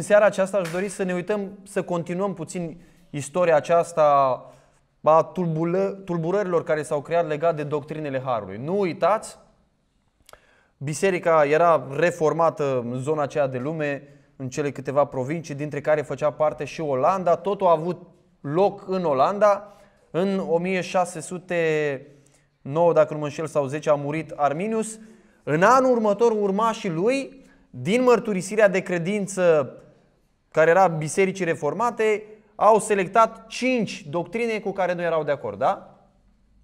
în seara aceasta aș dori să ne uităm, să continuăm puțin istoria aceasta a tulburărilor care s-au creat legat de doctrinele Harului. Nu uitați, biserica era reformată în zona aceea de lume, în cele câteva provincii, dintre care făcea parte și Olanda. Totul a avut loc în Olanda. În 1609, dacă nu mă înșel, sau 10, a murit Arminius. În anul următor, urmașii lui, din mărturisirea de credință care era bisericii reformate, au selectat cinci doctrine cu care nu erau de acord, da?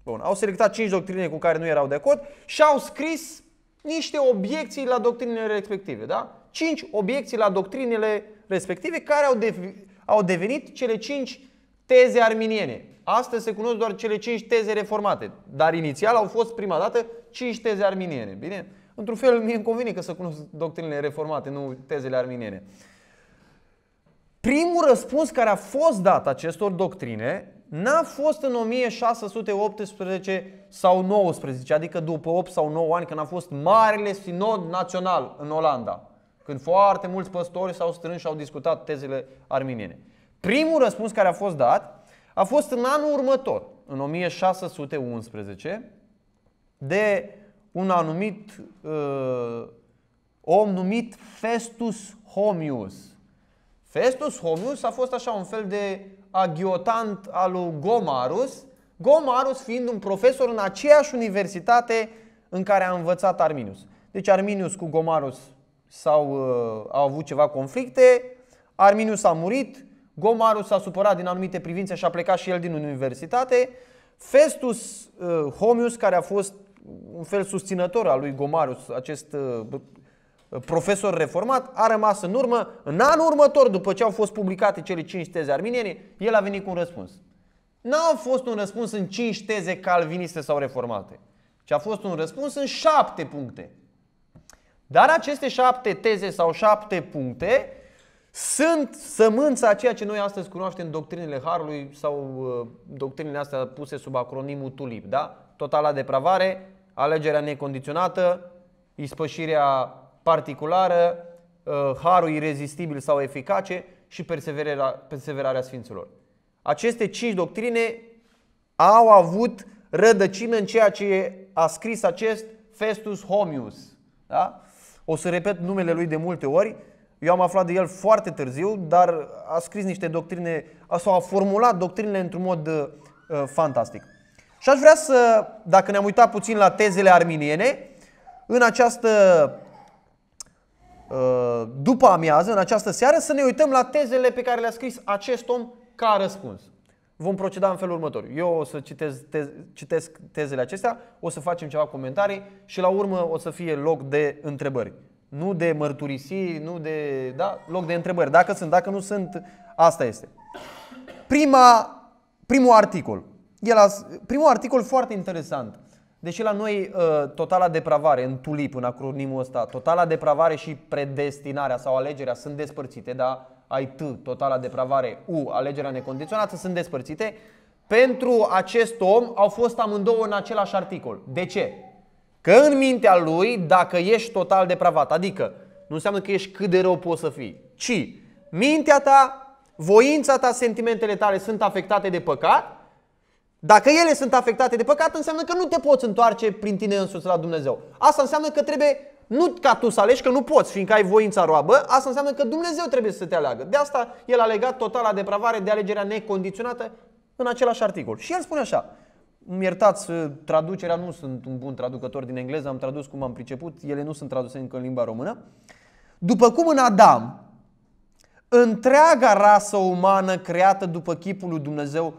Bun, au selectat cinci doctrine cu care nu erau de acord și au scris niște obiecții la doctrinele respective, da? cinci obiecții la doctrinele respective care au, de- au devenit cele cinci teze arminiene. Astăzi se cunosc doar cele cinci teze reformate, dar inițial au fost prima dată cinci teze arminiene. Bine? Într-un fel, mie îmi convine că să cunosc doctrinele reformate, nu tezele arminiene. Uh, Primul răspuns care a fost dat acestor doctrine n-a fost în 1618 sau 19, adică după 8 sau 9 ani când a fost Marele Sinod Național în Olanda, când foarte mulți păstori s-au strâns și au discutat tezele arminiene. Primul răspuns care a fost dat a fost în anul următor, în 1611, de un anumit uh, om numit Festus Homius Festus Homius a fost așa un fel de aghiotant al lui Gomarus, Gomarus fiind un profesor în aceeași universitate în care a învățat Arminius. Deci Arminius cu Gomarus s-au, uh, au avut ceva conflicte, Arminius a murit, Gomarus s-a supărat din anumite privințe și a plecat și el din universitate. Festus uh, Homius, care a fost un fel susținător al lui Gomarus, acest uh, profesor reformat, a rămas în urmă. În anul următor, după ce au fost publicate cele cinci teze arminiene, el a venit cu un răspuns. N-a fost un răspuns în cinci teze calviniste sau reformate, ci a fost un răspuns în șapte puncte. Dar aceste șapte teze sau șapte puncte sunt sămânța a ceea ce noi astăzi cunoaștem doctrinele Harului sau uh, doctrinele astea puse sub acronimul TULIP, da? Totala depravare, alegerea necondiționată, ispășirea particulară, uh, harul irezistibil sau eficace și perseverarea, perseverarea Sfinților. Aceste cinci doctrine au avut rădăcină în ceea ce a scris acest Festus Homius. Da? O să repet numele lui de multe ori. Eu am aflat de el foarte târziu, dar a scris niște doctrine, sau a formulat doctrinele într-un mod uh, fantastic. Și aș vrea să, dacă ne-am uitat puțin la tezele arminiene, în această Uh, după amiază, în această seară, să ne uităm la tezele pe care le-a scris acest om ca răspuns. Vom proceda în felul următor. Eu o să citez, tez, citesc tezele acestea, o să facem ceva comentarii și la urmă o să fie loc de întrebări. Nu de mărturisiri, nu de... Da? Loc de întrebări. Dacă sunt, dacă nu sunt, asta este. Prima, primul articol. El a, primul articol foarte interesant. Deși la noi uh, totala depravare, în tulip, în acronimul ăsta, totala depravare și predestinarea sau alegerea sunt despărțite, dar ai T, totala depravare, U, alegerea necondiționată, sunt despărțite. Pentru acest om au fost amândouă în același articol. De ce? Că în mintea lui, dacă ești total depravat, adică nu înseamnă că ești cât de rău poți să fii, ci mintea ta, voința ta, sentimentele tale sunt afectate de păcat dacă ele sunt afectate de păcat, înseamnă că nu te poți întoarce prin tine însuți la Dumnezeu. Asta înseamnă că trebuie nu ca tu să alegi, că nu poți, fiindcă ai voința roabă, asta înseamnă că Dumnezeu trebuie să te aleagă. De asta el a legat totala depravare de alegerea necondiționată în același articol. Și el spune așa, îmi iertați ă, traducerea, nu sunt un bun traducător din engleză, am tradus cum am priceput, ele nu sunt traduse încă în limba română. După cum în Adam, întreaga rasă umană creată după chipul lui Dumnezeu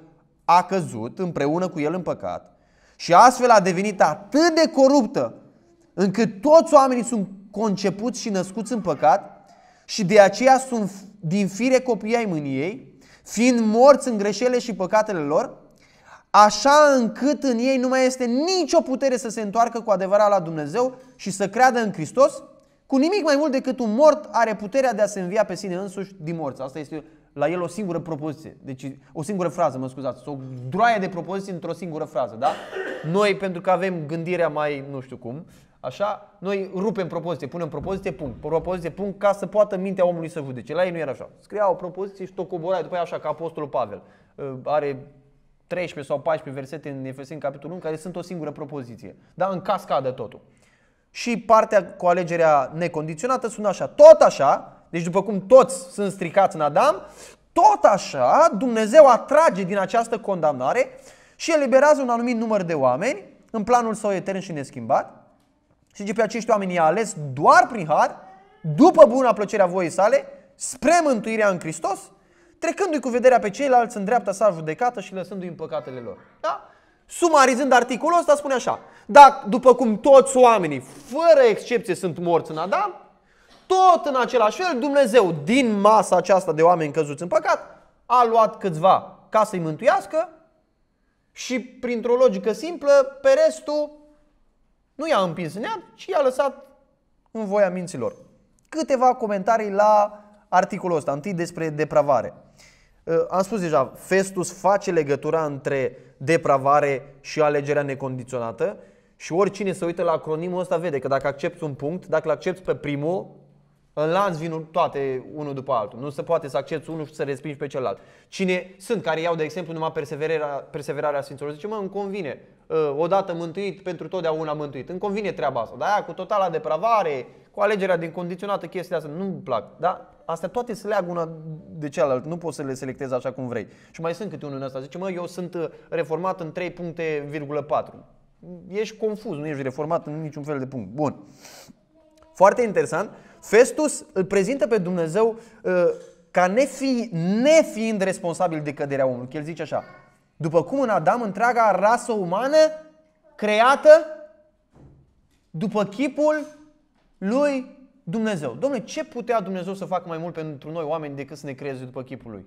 a căzut împreună cu el în păcat și astfel a devenit atât de coruptă încât toți oamenii sunt concepuți și născuți în păcat și de aceea sunt din fire copii ai mâniei, fiind morți în greșele și păcatele lor, așa încât în ei nu mai este nicio putere să se întoarcă cu adevărat la Dumnezeu și să creadă în Hristos, cu nimic mai mult decât un mort are puterea de a se învia pe sine însuși din morți. Asta este la el o singură propoziție, deci o singură frază, mă scuzați, o droaie de propoziții într-o singură frază, da? Noi, pentru că avem gândirea mai nu știu cum, așa, noi rupem propoziție, punem propoziție, punct, propoziție, punct, ca să poată mintea omului să judece. La ei nu era așa. Scria o propoziție și tot coborai, după aia așa, ca Apostolul Pavel. Ă, are 13 sau 14 versete în Efeseni, capitolul 1, care sunt o singură propoziție. Da? În cascadă totul. Și partea cu alegerea necondiționată sună așa. Tot așa, deci după cum toți sunt stricați în Adam, tot așa Dumnezeu atrage din această condamnare și eliberează un anumit număr de oameni în planul său etern și neschimbat și pe acești oameni i-a ales doar prin har, după buna plăcerea voii sale, spre mântuirea în Hristos, trecându-i cu vederea pe ceilalți în dreapta sa judecată și lăsându-i în păcatele lor. Da? Sumarizând articolul ăsta spune așa, dacă după cum toți oamenii, fără excepție, sunt morți în Adam, tot în același fel Dumnezeu din masa aceasta de oameni căzuți în păcat a luat câțiva ca să-i mântuiască și printr-o logică simplă pe restul nu i-a împins în iad, ci i-a lăsat în voia minților. Câteva comentarii la articolul ăsta, întâi despre depravare. Ă, am spus deja, Festus face legătura între depravare și alegerea necondiționată și oricine se uită la acronimul ăsta vede că dacă accepti un punct, dacă îl accepti pe primul, în lanț vin toate unul după altul. Nu se poate să accepti unul și să respingi pe celălalt. Cine sunt care iau de exemplu numai perseverarea, perseverarea Sfinților? Zice, mă, îmi convine. Uh, odată mântuit, pentru totdeauna mântuit. Îmi convine treaba asta. Dar aia cu totala depravare, cu alegerea din condiționată chestia asta, nu-mi plac. da astea toate se leagă una de cealaltă, nu poți să le selectezi așa cum vrei. Și mai sunt câte unul în asta. Zice, mă, eu sunt uh, reformat în 3.4. Ești confuz, nu ești reformat în niciun fel de punct. Bun. Foarte interesant. Festus îl prezintă pe Dumnezeu uh, ca nefi, nefiind responsabil de căderea omului. El zice așa, după cum în Adam întreaga rasă umană creată după chipul lui Dumnezeu. Domnule, ce putea Dumnezeu să facă mai mult pentru noi oameni decât să ne creeze după chipul lui?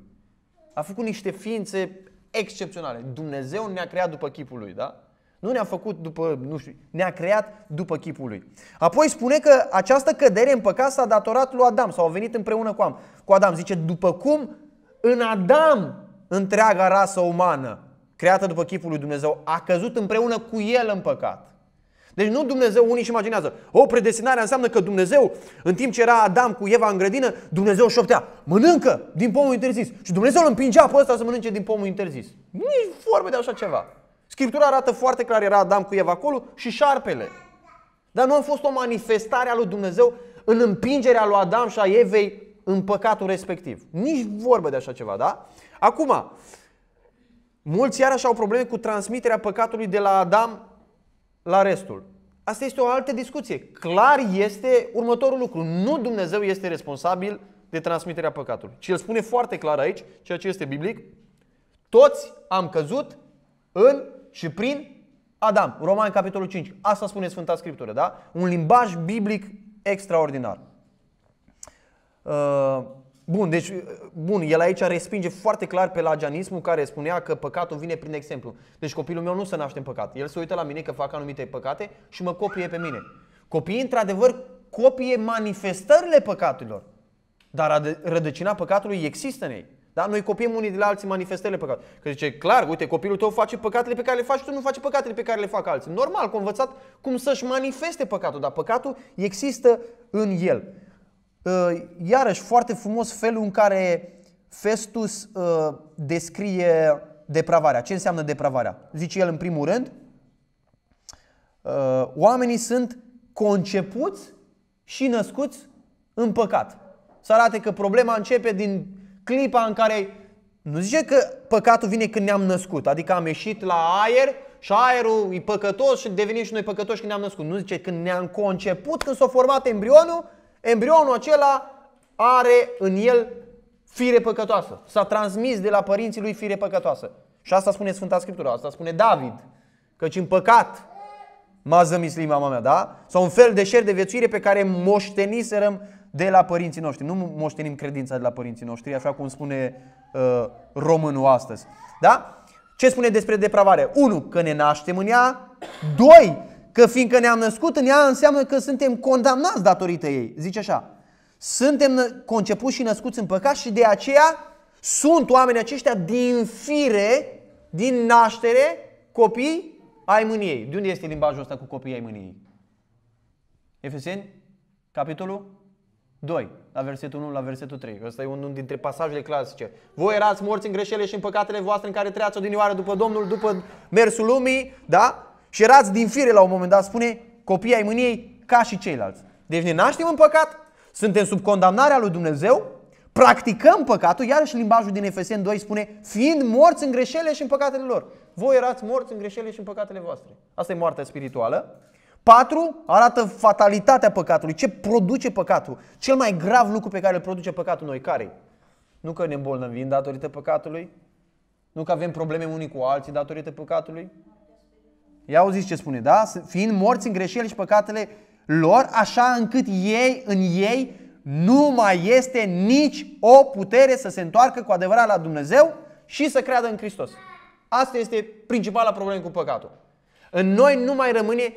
A făcut niște ființe excepționale. Dumnezeu ne-a creat după chipul lui, da? Nu ne-a făcut după, nu știu, ne-a creat după chipul lui. Apoi spune că această cădere în păcat s-a datorat lui Adam sau a venit împreună cu, Adam. cu Adam. Zice, după cum în Adam întreaga rasă umană, creată după chipul lui Dumnezeu, a căzut împreună cu el în păcat. Deci nu Dumnezeu, unii și imaginează. O predestinare înseamnă că Dumnezeu, în timp ce era Adam cu Eva în grădină, Dumnezeu șoptea, mănâncă din pomul interzis. Și Dumnezeu îl împingea pe ăsta să mănânce din pomul interzis. Nici vorbe de așa ceva. Scriptura arată foarte clar, era Adam cu Eva acolo și șarpele. Dar nu a fost o manifestare a lui Dumnezeu în împingerea lui Adam și a Evei în păcatul respectiv. Nici vorbă de așa ceva, da? Acum, mulți iarăși au probleme cu transmiterea păcatului de la Adam la restul. Asta este o altă discuție. Clar este următorul lucru. Nu Dumnezeu este responsabil de transmiterea păcatului. Și el spune foarte clar aici, ceea ce este biblic, toți am căzut în și prin Adam. Romani, capitolul 5. Asta spune Sfânta Scriptură, da? Un limbaj biblic extraordinar. Uh, bun, deci, uh, bun, el aici respinge foarte clar pe lagianismul care spunea că păcatul vine prin exemplu. Deci copilul meu nu se naște în păcat. El se uită la mine că fac anumite păcate și mă copie pe mine. Copiii, într-adevăr, copie manifestările păcatelor. Dar rădăcina păcatului există în ei. Dar noi copiem unii de la alții manifestele păcat. Că zice, clar, uite, copilul tău face păcatele pe care le faci tu, nu face păcatele pe care le fac alții. Normal, că învățat cum să-și manifeste păcatul, dar păcatul există în el. Uh, iarăși, foarte frumos felul în care Festus uh, descrie depravarea. Ce înseamnă depravarea? Zice el în primul rând, uh, oamenii sunt concepuți și născuți în păcat. Să arate că problema începe din clipa în care nu zice că păcatul vine când ne-am născut, adică am ieșit la aer și aerul e păcătos și devenim și noi păcătoși când ne-am născut. Nu zice când ne-am conceput, când s-a format embrionul, embrionul acela are în el fire păcătoasă. S-a transmis de la părinții lui fire păcătoasă. Și asta spune Sfânta Scriptură, asta spune David. Căci în păcat m-a zămislit mama mea, da? Sau un fel de șer de viețuire pe care moșteniserăm de la părinții noștri. Nu moștenim credința de la părinții noștri, așa cum spune uh, românul astăzi. Da? Ce spune despre depravare? 1. Că ne naștem în ea. 2. Că fiindcă ne-am născut în ea, înseamnă că suntem condamnați datorită ei. Zice așa. Suntem concepuți și născuți în păcat și de aceea sunt oamenii aceștia din fire, din naștere, copii ai mâniei. De unde este limbajul ăsta cu copii ai mâniei? Efeseni, capitolul 2, la versetul 1, la versetul 3. Ăsta e unul dintre pasajele clasice. Voi erați morți în greșele și în păcatele voastre în care o odinioară după Domnul, după mersul lumii, da? Și erați din fire la un moment dat, spune, copii ai mâniei ca și ceilalți. Deci ne naștem în păcat, suntem sub condamnarea lui Dumnezeu, practicăm păcatul, iarăși limbajul din Efesen 2 spune, fiind morți în greșele și în păcatele lor. Voi erați morți în greșele și în păcatele voastre. Asta e moartea spirituală. 4. Arată fatalitatea păcatului. Ce produce păcatul? Cel mai grav lucru pe care îl produce păcatul noi care Nu că ne îmbolnăvim datorită păcatului? Nu că avem probleme unii cu alții datorită păcatului? Ia auziți ce spune, da? Fiind morți în greșeli și păcatele lor, așa încât ei, în ei, nu mai este nici o putere să se întoarcă cu adevărat la Dumnezeu și să creadă în Hristos. Asta este principala problemă cu păcatul. În noi nu mai rămâne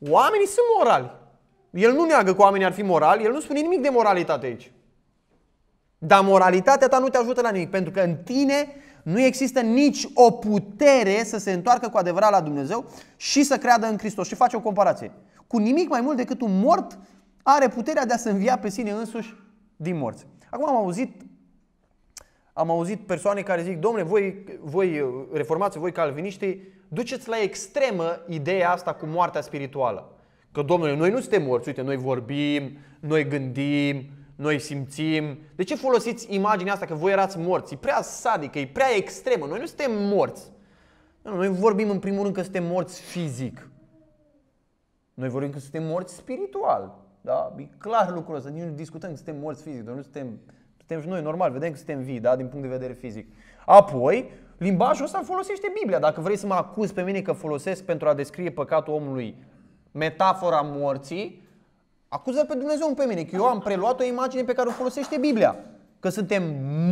Oamenii sunt morali. El nu neagă că oamenii ar fi morali, el nu spune nimic de moralitate aici. Dar moralitatea ta nu te ajută la nimic, pentru că în tine nu există nici o putere să se întoarcă cu adevărat la Dumnezeu și să creadă în Hristos. Și face o comparație. Cu nimic mai mult decât un mort are puterea de a se învia pe sine însuși din morți. Acum am auzit am auzit persoane care zic, domnule, voi, voi uh, reformați, voi calviniștii, duceți la extremă ideea asta cu moartea spirituală. Că, domnule, noi nu suntem morți, uite, noi vorbim, noi gândim, noi simțim. De ce folosiți imaginea asta că voi erați morți? E prea sadică, e prea extremă. Noi nu suntem morți. Noi vorbim în primul rând că suntem morți fizic. Noi vorbim că suntem morți spiritual. Da? E clar lucrul ăsta. nu discutăm că suntem morți fizic. Noi nu suntem, suntem și noi normal, vedem că suntem vii, da? din punct de vedere fizic. Apoi, limbajul ăsta folosește Biblia. Dacă vrei să mă acuz pe mine că folosesc pentru a descrie păcatul omului metafora morții, acuză pe Dumnezeu pe mine, că eu am preluat o imagine pe care o folosește Biblia. Că suntem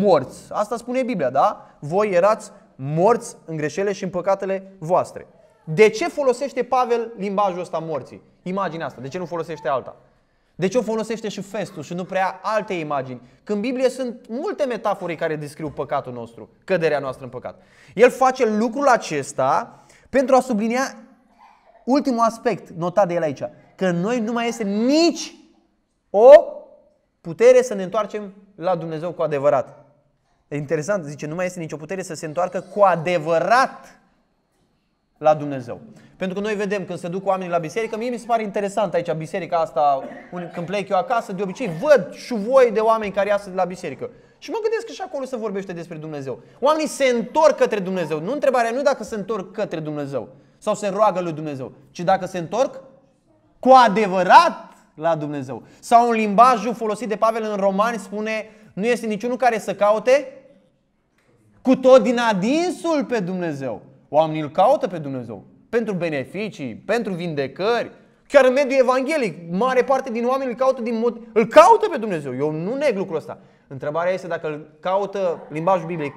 morți. Asta spune Biblia, da? Voi erați morți în greșele și în păcatele voastre. De ce folosește Pavel limbajul ăsta morții? Imaginea asta. De ce nu folosește alta? De ce o folosește și Festul și nu prea alte imagini. Când Biblie sunt multe metafore care descriu păcatul nostru, căderea noastră în păcat. El face lucrul acesta pentru a sublinia ultimul aspect notat de el aici. Că noi nu mai este nici o putere să ne întoarcem la Dumnezeu cu adevărat. E interesant, zice, nu mai este nicio putere să se întoarcă cu adevărat la Dumnezeu. Pentru că noi vedem când se duc oamenii la biserică, mie mi se pare interesant aici biserica asta, când plec eu acasă, de obicei văd și voi de oameni care iasă de la biserică. Și mă gândesc că și acolo se vorbește despre Dumnezeu. Oamenii se întorc către Dumnezeu. Nu întrebarea nu dacă se întorc către Dumnezeu sau se roagă lui Dumnezeu, ci dacă se întorc cu adevărat la Dumnezeu. Sau un limbajul folosit de Pavel în Romani spune, nu este niciunul care să caute cu tot din adinsul pe Dumnezeu. Oamenii îl caută pe Dumnezeu pentru beneficii, pentru vindecări. Chiar în mediul evanghelic, mare parte din oameni îl caută, din mod... îl caută pe Dumnezeu. Eu nu neg lucrul ăsta. Întrebarea este dacă îl caută limbajul biblic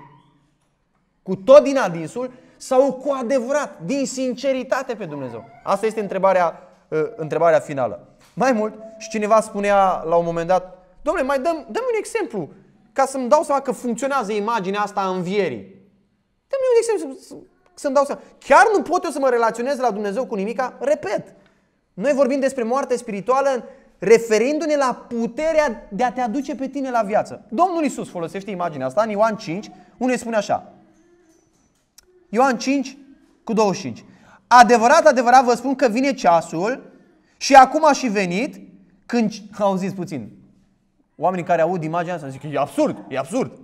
cu tot din adinsul sau cu adevărat, din sinceritate pe Dumnezeu. Asta este întrebarea, uh, întrebarea finală. Mai mult, și cineva spunea la un moment dat, domnule, mai dăm, dăm un exemplu ca să-mi dau seama că funcționează imaginea asta a învierii. Dă-mi un exemplu să-mi dau seama. Chiar nu pot eu să mă relaționez la Dumnezeu cu nimica? Repet, noi vorbim despre moarte spirituală referindu-ne la puterea de a te aduce pe tine la viață. Domnul Isus folosește imaginea asta în Ioan 5, unde spune așa. Ioan 5 cu 25. Adevărat, adevărat vă spun că vine ceasul și acum a și venit când... Auziți puțin. Oamenii care aud imaginea asta zic că e absurd, e absurd.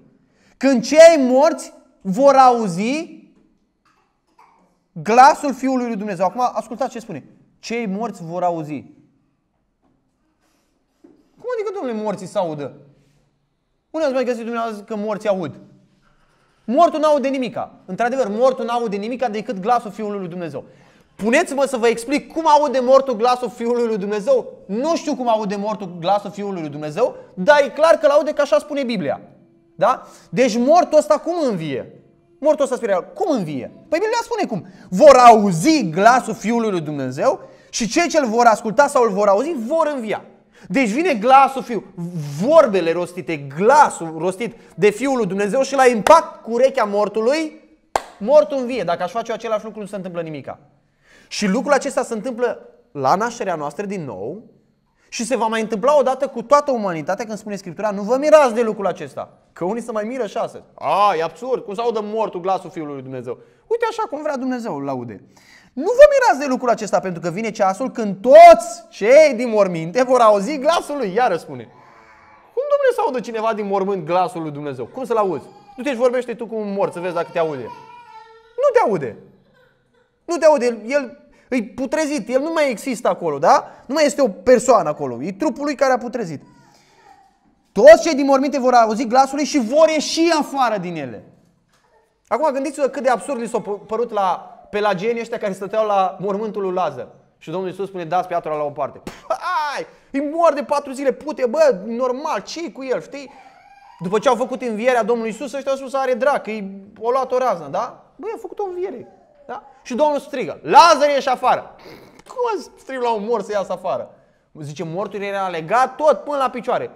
Când cei morți vor auzi Glasul Fiului lui Dumnezeu. Acum ascultați ce spune. Cei morți vor auzi. Cum adică, domnule, morții se audă? Unde ați mai găsit dumneavoastră că morții aud? Mortul nu aude nimica. Într-adevăr, mortul nu aude nimica decât glasul Fiului lui Dumnezeu. Puneți-mă să vă explic cum aude mortul glasul Fiului lui Dumnezeu. Nu știu cum aude mortul glasul Fiului lui Dumnezeu, dar e clar că-l aude că așa spune Biblia. Da? Deci mortul ăsta cum învie? Mortul să spiritual, cum învie? Păi Biblia spune cum. Vor auzi glasul Fiului lui Dumnezeu și cei ce îl vor asculta sau îl vor auzi vor învia. Deci vine glasul fiu, vorbele rostite, glasul rostit de Fiul lui Dumnezeu și la impact cu urechea mortului, mortul învie. Dacă aș face eu același lucru, nu se întâmplă nimica. Și lucrul acesta se întâmplă la nașterea noastră din nou, și se va mai întâmpla odată cu toată umanitatea când spune Scriptura, nu vă mirați de lucrul acesta. Că unii se mai miră și astăzi. A, e absurd, cum să audă mortul glasul Fiului lui Dumnezeu. Uite așa cum vrea Dumnezeu, îl aude. Nu vă mirați de lucrul acesta pentru că vine ceasul când toți cei din morminte vor auzi glasul lui. Iară spune. Cum domnule să audă cineva din mormânt glasul lui Dumnezeu? Cum să-l auzi? Nu te și vorbește tu cu un mort să vezi dacă te aude. Nu te aude. Nu te aude. El îi putrezit, el nu mai există acolo, da? Nu mai este o persoană acolo, e trupul lui care a putrezit. Toți cei din morminte vor auzi glasul lui și vor ieși afară din ele. Acum gândiți-vă cât de absurd li s-a părut la pelagienii ăștia care stăteau la mormântul lui Lazar. Și Domnul Iisus spune, dați piatra la o parte. Păi, Ai, îi mor de patru zile, pute, bă, normal, ce cu el, știi? După ce au făcut învierea Domnului Iisus, ăștia au spus, are drac, i o luat o raznă, da? Băi, a făcut o înviere. Și domnul strigă, Lazar ieși afară. Cum strig la un mort să iasă afară? Zice, mortul era legat tot până la picioare.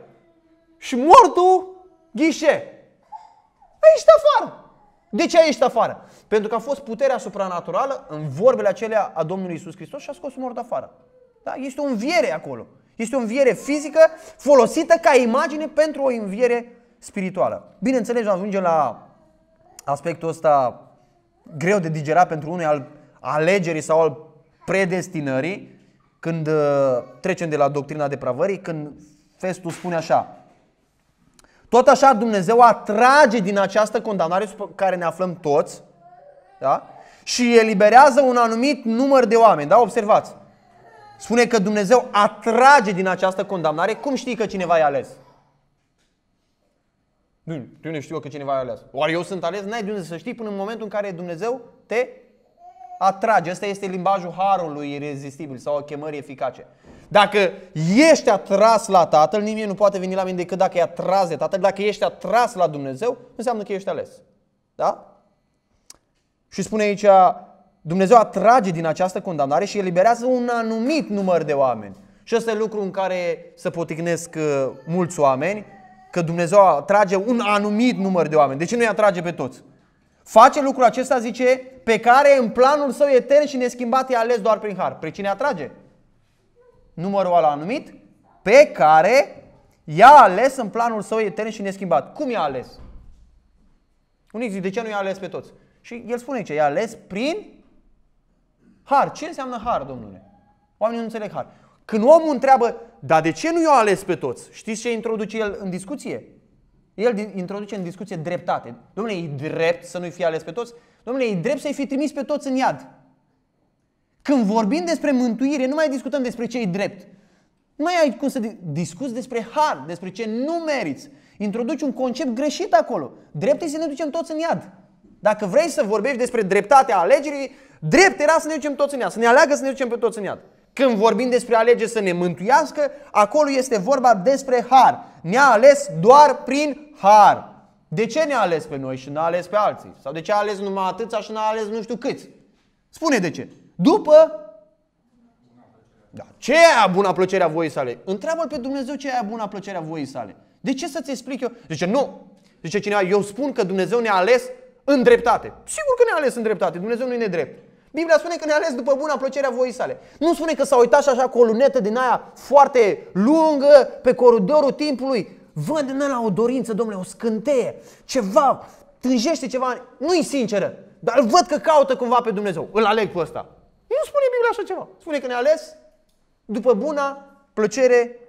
Și mortul ghișe. A ieșit afară. De ce a ieșit afară? Pentru că a fost puterea supranaturală în vorbele acelea a Domnului Isus Hristos și a scos mortul afară. Da? Este o înviere acolo. Este o înviere fizică folosită ca imagine pentru o înviere spirituală. Bineînțeles, ajungem la aspectul ăsta greu de digerat pentru unul al alegerii sau al predestinării, când uh, trecem de la doctrina depravării, când Festus spune așa, tot așa Dumnezeu atrage din această condamnare sub care ne aflăm toți da? și eliberează un anumit număr de oameni. Da? Observați. Spune că Dumnezeu atrage din această condamnare. Cum știi că cineva e ales? Nu, de unde știu eu că cineva e ales? Oare eu sunt ales? N-ai de unde să știi până în momentul în care Dumnezeu te atrage. Asta este limbajul harului irezistibil sau o chemări eficace. Dacă ești atras la Tatăl, nimeni nu poate veni la mine decât dacă e atras de Tatăl. Dacă ești atras la Dumnezeu, înseamnă că ești ales. Da? Și spune aici, Dumnezeu atrage din această condamnare și eliberează un anumit număr de oameni. Și ăsta e lucru în care se poticnesc uh, mulți oameni, că Dumnezeu atrage un anumit număr de oameni. De ce nu îi atrage pe toți? Face lucrul acesta, zice, pe care în planul său etern și neschimbat e ales doar prin har. Pe cine atrage? Numărul ăla anumit pe care i-a ales în planul său etern și neschimbat. Cum i-a ales? Unii zic, de ce nu i-a ales pe toți? Și el spune ce? I-a ales prin har. Ce înseamnă har, domnule? Oamenii nu înțeleg har. Când omul întreabă dar de ce nu i-au ales pe toți? Știți ce introduce el în discuție? El introduce în discuție dreptate. Domnule, e drept să nu-i fie ales pe toți? Domnule, e drept să-i fi trimis pe toți în iad. Când vorbim despre mântuire, nu mai discutăm despre ce e drept. Nu mai ai cum să discuți despre har, despre ce nu meriți. Introduci un concept greșit acolo. Drept e să ne ducem toți în iad. Dacă vrei să vorbești despre dreptatea alegerii, drept era să ne ducem toți în iad, să ne aleagă să ne ducem pe toți în iad. Când vorbim despre alege să ne mântuiască, acolo este vorba despre har. Ne-a ales doar prin har. De ce ne-a ales pe noi și n-a ales pe alții? Sau de ce a ales numai atâția și n-a ales nu știu câți? Spune de ce. După da. Ce e aia buna plăcerea voii sale? întreabă pe Dumnezeu ce e aia buna plăcerea voii sale. De ce să-ți explic eu? Zice, nu. Zice cineva, eu spun că Dumnezeu ne-a ales în dreptate. Sigur că ne-a ales în dreptate. Dumnezeu nu e nedrept. Biblia spune că ne-a ales după buna plăcerea voii sale. Nu spune că s-a uitat și așa cu o lunetă din aia foarte lungă pe coridorul timpului. Văd în la o dorință, domnule, o scânteie, ceva, tânjește ceva, nu-i sinceră, dar îl văd că caută cumva pe Dumnezeu. Îl aleg pe ăsta. Nu spune Biblia așa ceva. Spune că ne-a ales după buna plăcere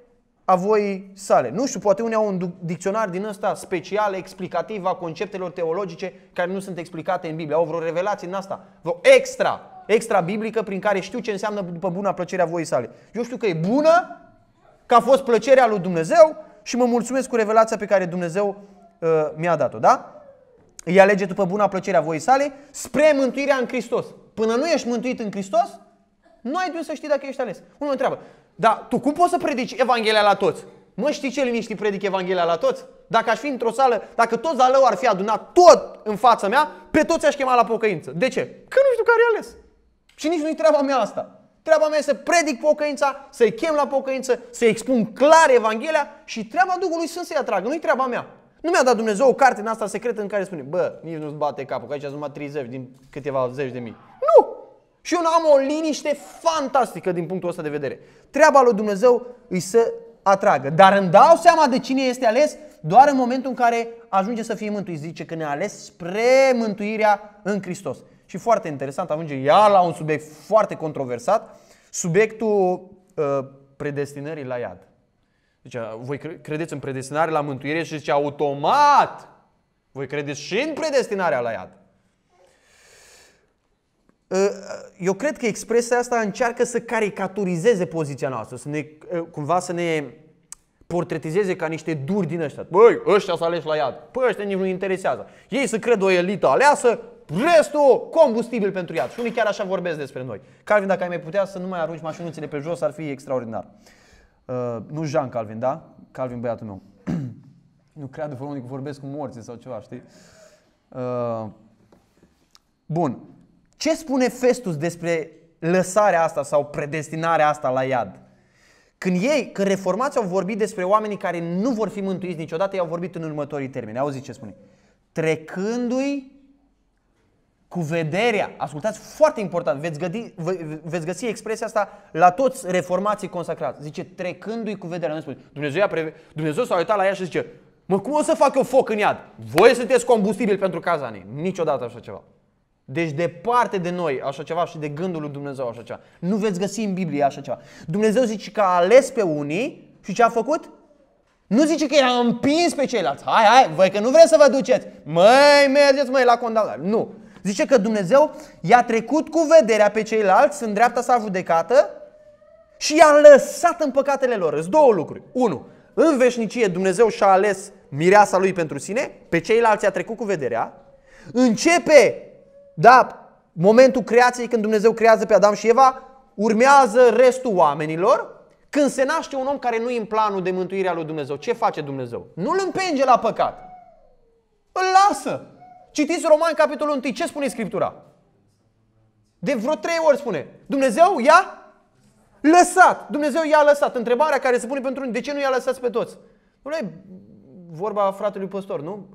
a voii sale. Nu știu, poate unii au un dicționar din ăsta special, explicativ a conceptelor teologice care nu sunt explicate în Biblie. Au vreo revelație în asta, vreo extra, extra biblică prin care știu ce înseamnă după buna plăcerea voii sale. Eu știu că e bună, că a fost plăcerea lui Dumnezeu și mă mulțumesc cu revelația pe care Dumnezeu uh, mi-a dat-o, da? Îi alege după buna plăcerea voii sale spre mântuirea în Hristos. Până nu ești mântuit în Hristos, nu ai de să știi dacă ești ales. Unul întreabă, dar tu cum poți să predici Evanghelia la toți? Mă, știi ce liniști predic Evanghelia la toți? Dacă aș fi într-o sală, dacă tot zalău ar fi adunat tot în fața mea, pe toți aș chema la pocăință. De ce? Că nu știu care ales. Și nici nu-i treaba mea asta. Treaba mea este să predic pocăința, să-i chem la pocăință, să-i expun clar Evanghelia și treaba Duhului Sfânt să-i atragă. Nu-i treaba mea. Nu mi-a dat Dumnezeu o carte în asta secretă în care spune, bă, nici nu-ți bate capul, că aici sunt numai 30 din câteva zeci de mii. Și eu am o liniște fantastică din punctul ăsta de vedere. Treaba lui Dumnezeu îi să atragă. Dar îmi dau seama de cine este ales doar în momentul în care ajunge să fie mântuit. Zice că ne-a ales spre mântuirea în Hristos. Și foarte interesant, ajunge ea la un subiect foarte controversat, subiectul uh, predestinării la iad. Deci, voi credeți în predestinare la mântuire și zice automat, voi credeți și în predestinarea la iad. Ă, ă, eu cred că expresia asta încearcă să caricaturizeze poziția noastră, să ne, ă, cumva să ne portretizeze ca niște duri din ăștia. Băi, ăștia s-a ales la iad. Păi ăștia nici nu interesează. Ei să cred o elită aleasă, restul combustibil pentru iad. Și unii chiar așa vorbesc despre noi. Calvin, dacă ai mai putea să nu mai arunci mașinuțele pe jos, ar fi extraordinar. Uh, nu Jean Calvin, da? Calvin, băiatul meu. nu cred de unii că vorbesc cu morții sau ceva, știi? Uh, bun. Ce spune Festus despre lăsarea asta sau predestinarea asta la iad? Când ei, când reformații au vorbit despre oamenii care nu vor fi mântuiți niciodată, i-au vorbit în următorii termeni. Auziți ce spune. Trecându-i cu vederea, ascultați, foarte important, veți, gădi, veți găsi expresia asta la toți reformații consacrați. Zice, trecându-i cu vederea. Nu spune, Dumnezeu, preve... Dumnezeu s-a uitat la ea și zice, mă, cum o să fac eu foc în iad? Voi sunteți combustibil pentru cazanii. Niciodată așa ceva. Deci departe de noi așa ceva și de gândul lui Dumnezeu așa ceva. Nu veți găsi în Biblie așa ceva. Dumnezeu zice că a ales pe unii și ce a făcut? Nu zice că i-a împins pe ceilalți. Hai, hai, voi că nu vreți să vă duceți. Măi, mergeți măi la condamnare. Nu. Zice că Dumnezeu i-a trecut cu vederea pe ceilalți în dreapta sa judecată și i-a lăsat în păcatele lor. Sunt două lucruri. Unu, în veșnicie Dumnezeu și-a ales mireasa lui pentru sine, pe ceilalți i-a trecut cu vederea, începe da, momentul creației când Dumnezeu creează pe Adam și Eva, urmează restul oamenilor. Când se naște un om care nu e în planul de mântuire a lui Dumnezeu, ce face Dumnezeu? Nu îl împinge la păcat. Îl lasă. Citiți Romani capitolul 1. Ce spune Scriptura? De vreo trei ori spune. Dumnezeu ia lăsat. Dumnezeu i-a lăsat. Întrebarea care se pune pentru unii, de ce nu i-a lăsat pe toți? Nu e vorba fratelui păstor, nu?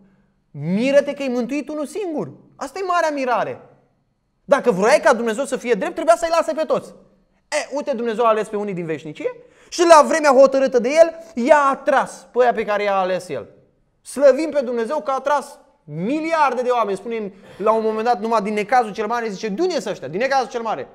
Miră-te că e mântuit unul singur. Asta e marea mirare. Dacă vrei ca Dumnezeu să fie drept, trebuia să-i lase pe toți. E, uite, Dumnezeu a ales pe unii din veșnicie și la vremea hotărâtă de el, i-a atras pe aia pe care i-a ales el. Slăvim pe Dumnezeu că a atras miliarde de oameni. Spunem la un moment dat numai din necazul cel mare, zice, de unde sunt ăștia? Din necazul cel mare.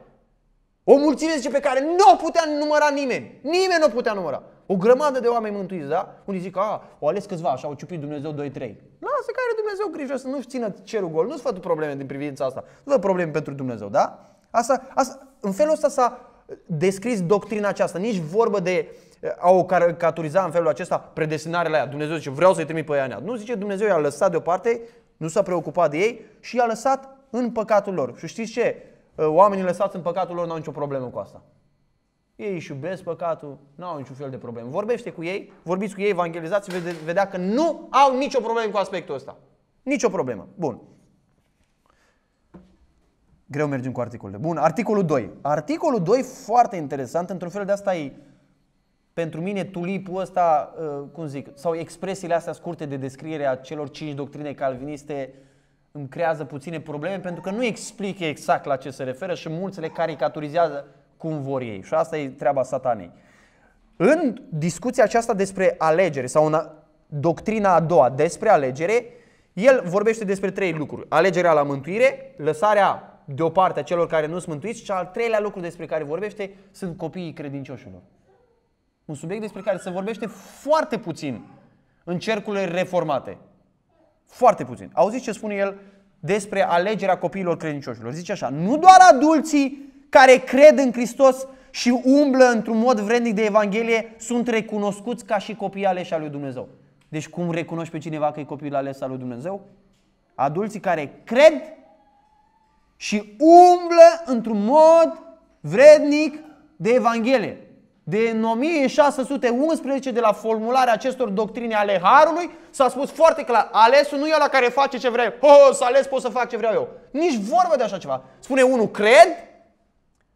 O mulțime zice pe care nu o putea număra nimeni. Nimeni nu o putea număra. O grămadă de oameni mântuiți, da? Unii zic, a, o ales câțiva și au ciupit Dumnezeu 2-3. Lasă care Dumnezeu grijă să nu-și țină cerul gol. Nu-ți fă tu probleme din privința asta. Nu fă probleme pentru Dumnezeu, da? Asta, asta, în felul ăsta s-a descris doctrina aceasta. Nici vorbă de eh, a o caricaturiza în felul acesta predestinarea la ea. Dumnezeu zice, vreau să-i trimit pe ea Nu zice, Dumnezeu i-a lăsat deoparte, nu s-a preocupat de ei și i-a lăsat în păcatul lor. Și știți ce? Uh, oamenii lăsați în păcatul lor n-au nicio problemă cu asta. Ei își iubesc păcatul, nu au niciun fel de problemă. Vorbește cu ei, vorbiți cu ei, evangelizați, vedea că nu au nicio problemă cu aspectul ăsta. Nicio problemă. Bun. Greu mergem cu articolele. Bun, articolul 2. Articolul 2, foarte interesant, într-un fel de asta e pentru mine tulipul ăsta, uh, cum zic, sau expresiile astea scurte de descriere a celor cinci doctrine calviniste îmi creează puține probleme pentru că nu explică exact la ce se referă și mulți le caricaturizează cum vor ei. Și asta e treaba satanei. În discuția aceasta despre alegere sau în doctrina a doua despre alegere, el vorbește despre trei lucruri. Alegerea la mântuire, lăsarea deoparte a celor care nu sunt mântuiți și al treilea lucru despre care vorbește sunt copiii credincioșilor. Un subiect despre care se vorbește foarte puțin în cercurile reformate. Foarte puțin. Auziți ce spune el despre alegerea copiilor credincioșilor. Zice așa, nu doar adulții care cred în Hristos și umblă într-un mod vrednic de Evanghelie sunt recunoscuți ca și copii aleși al lui Dumnezeu. Deci cum recunoști pe cineva că e copil ales al lui Dumnezeu? Adulții care cred și umblă într-un mod vrednic de Evanghelie de 1611 de la formularea acestor doctrine ale Harului s-a spus foarte clar, alesul nu e la care face ce vrei, oh, a ales pot să fac ce vreau eu. Nici vorbă de așa ceva. Spune unul, cred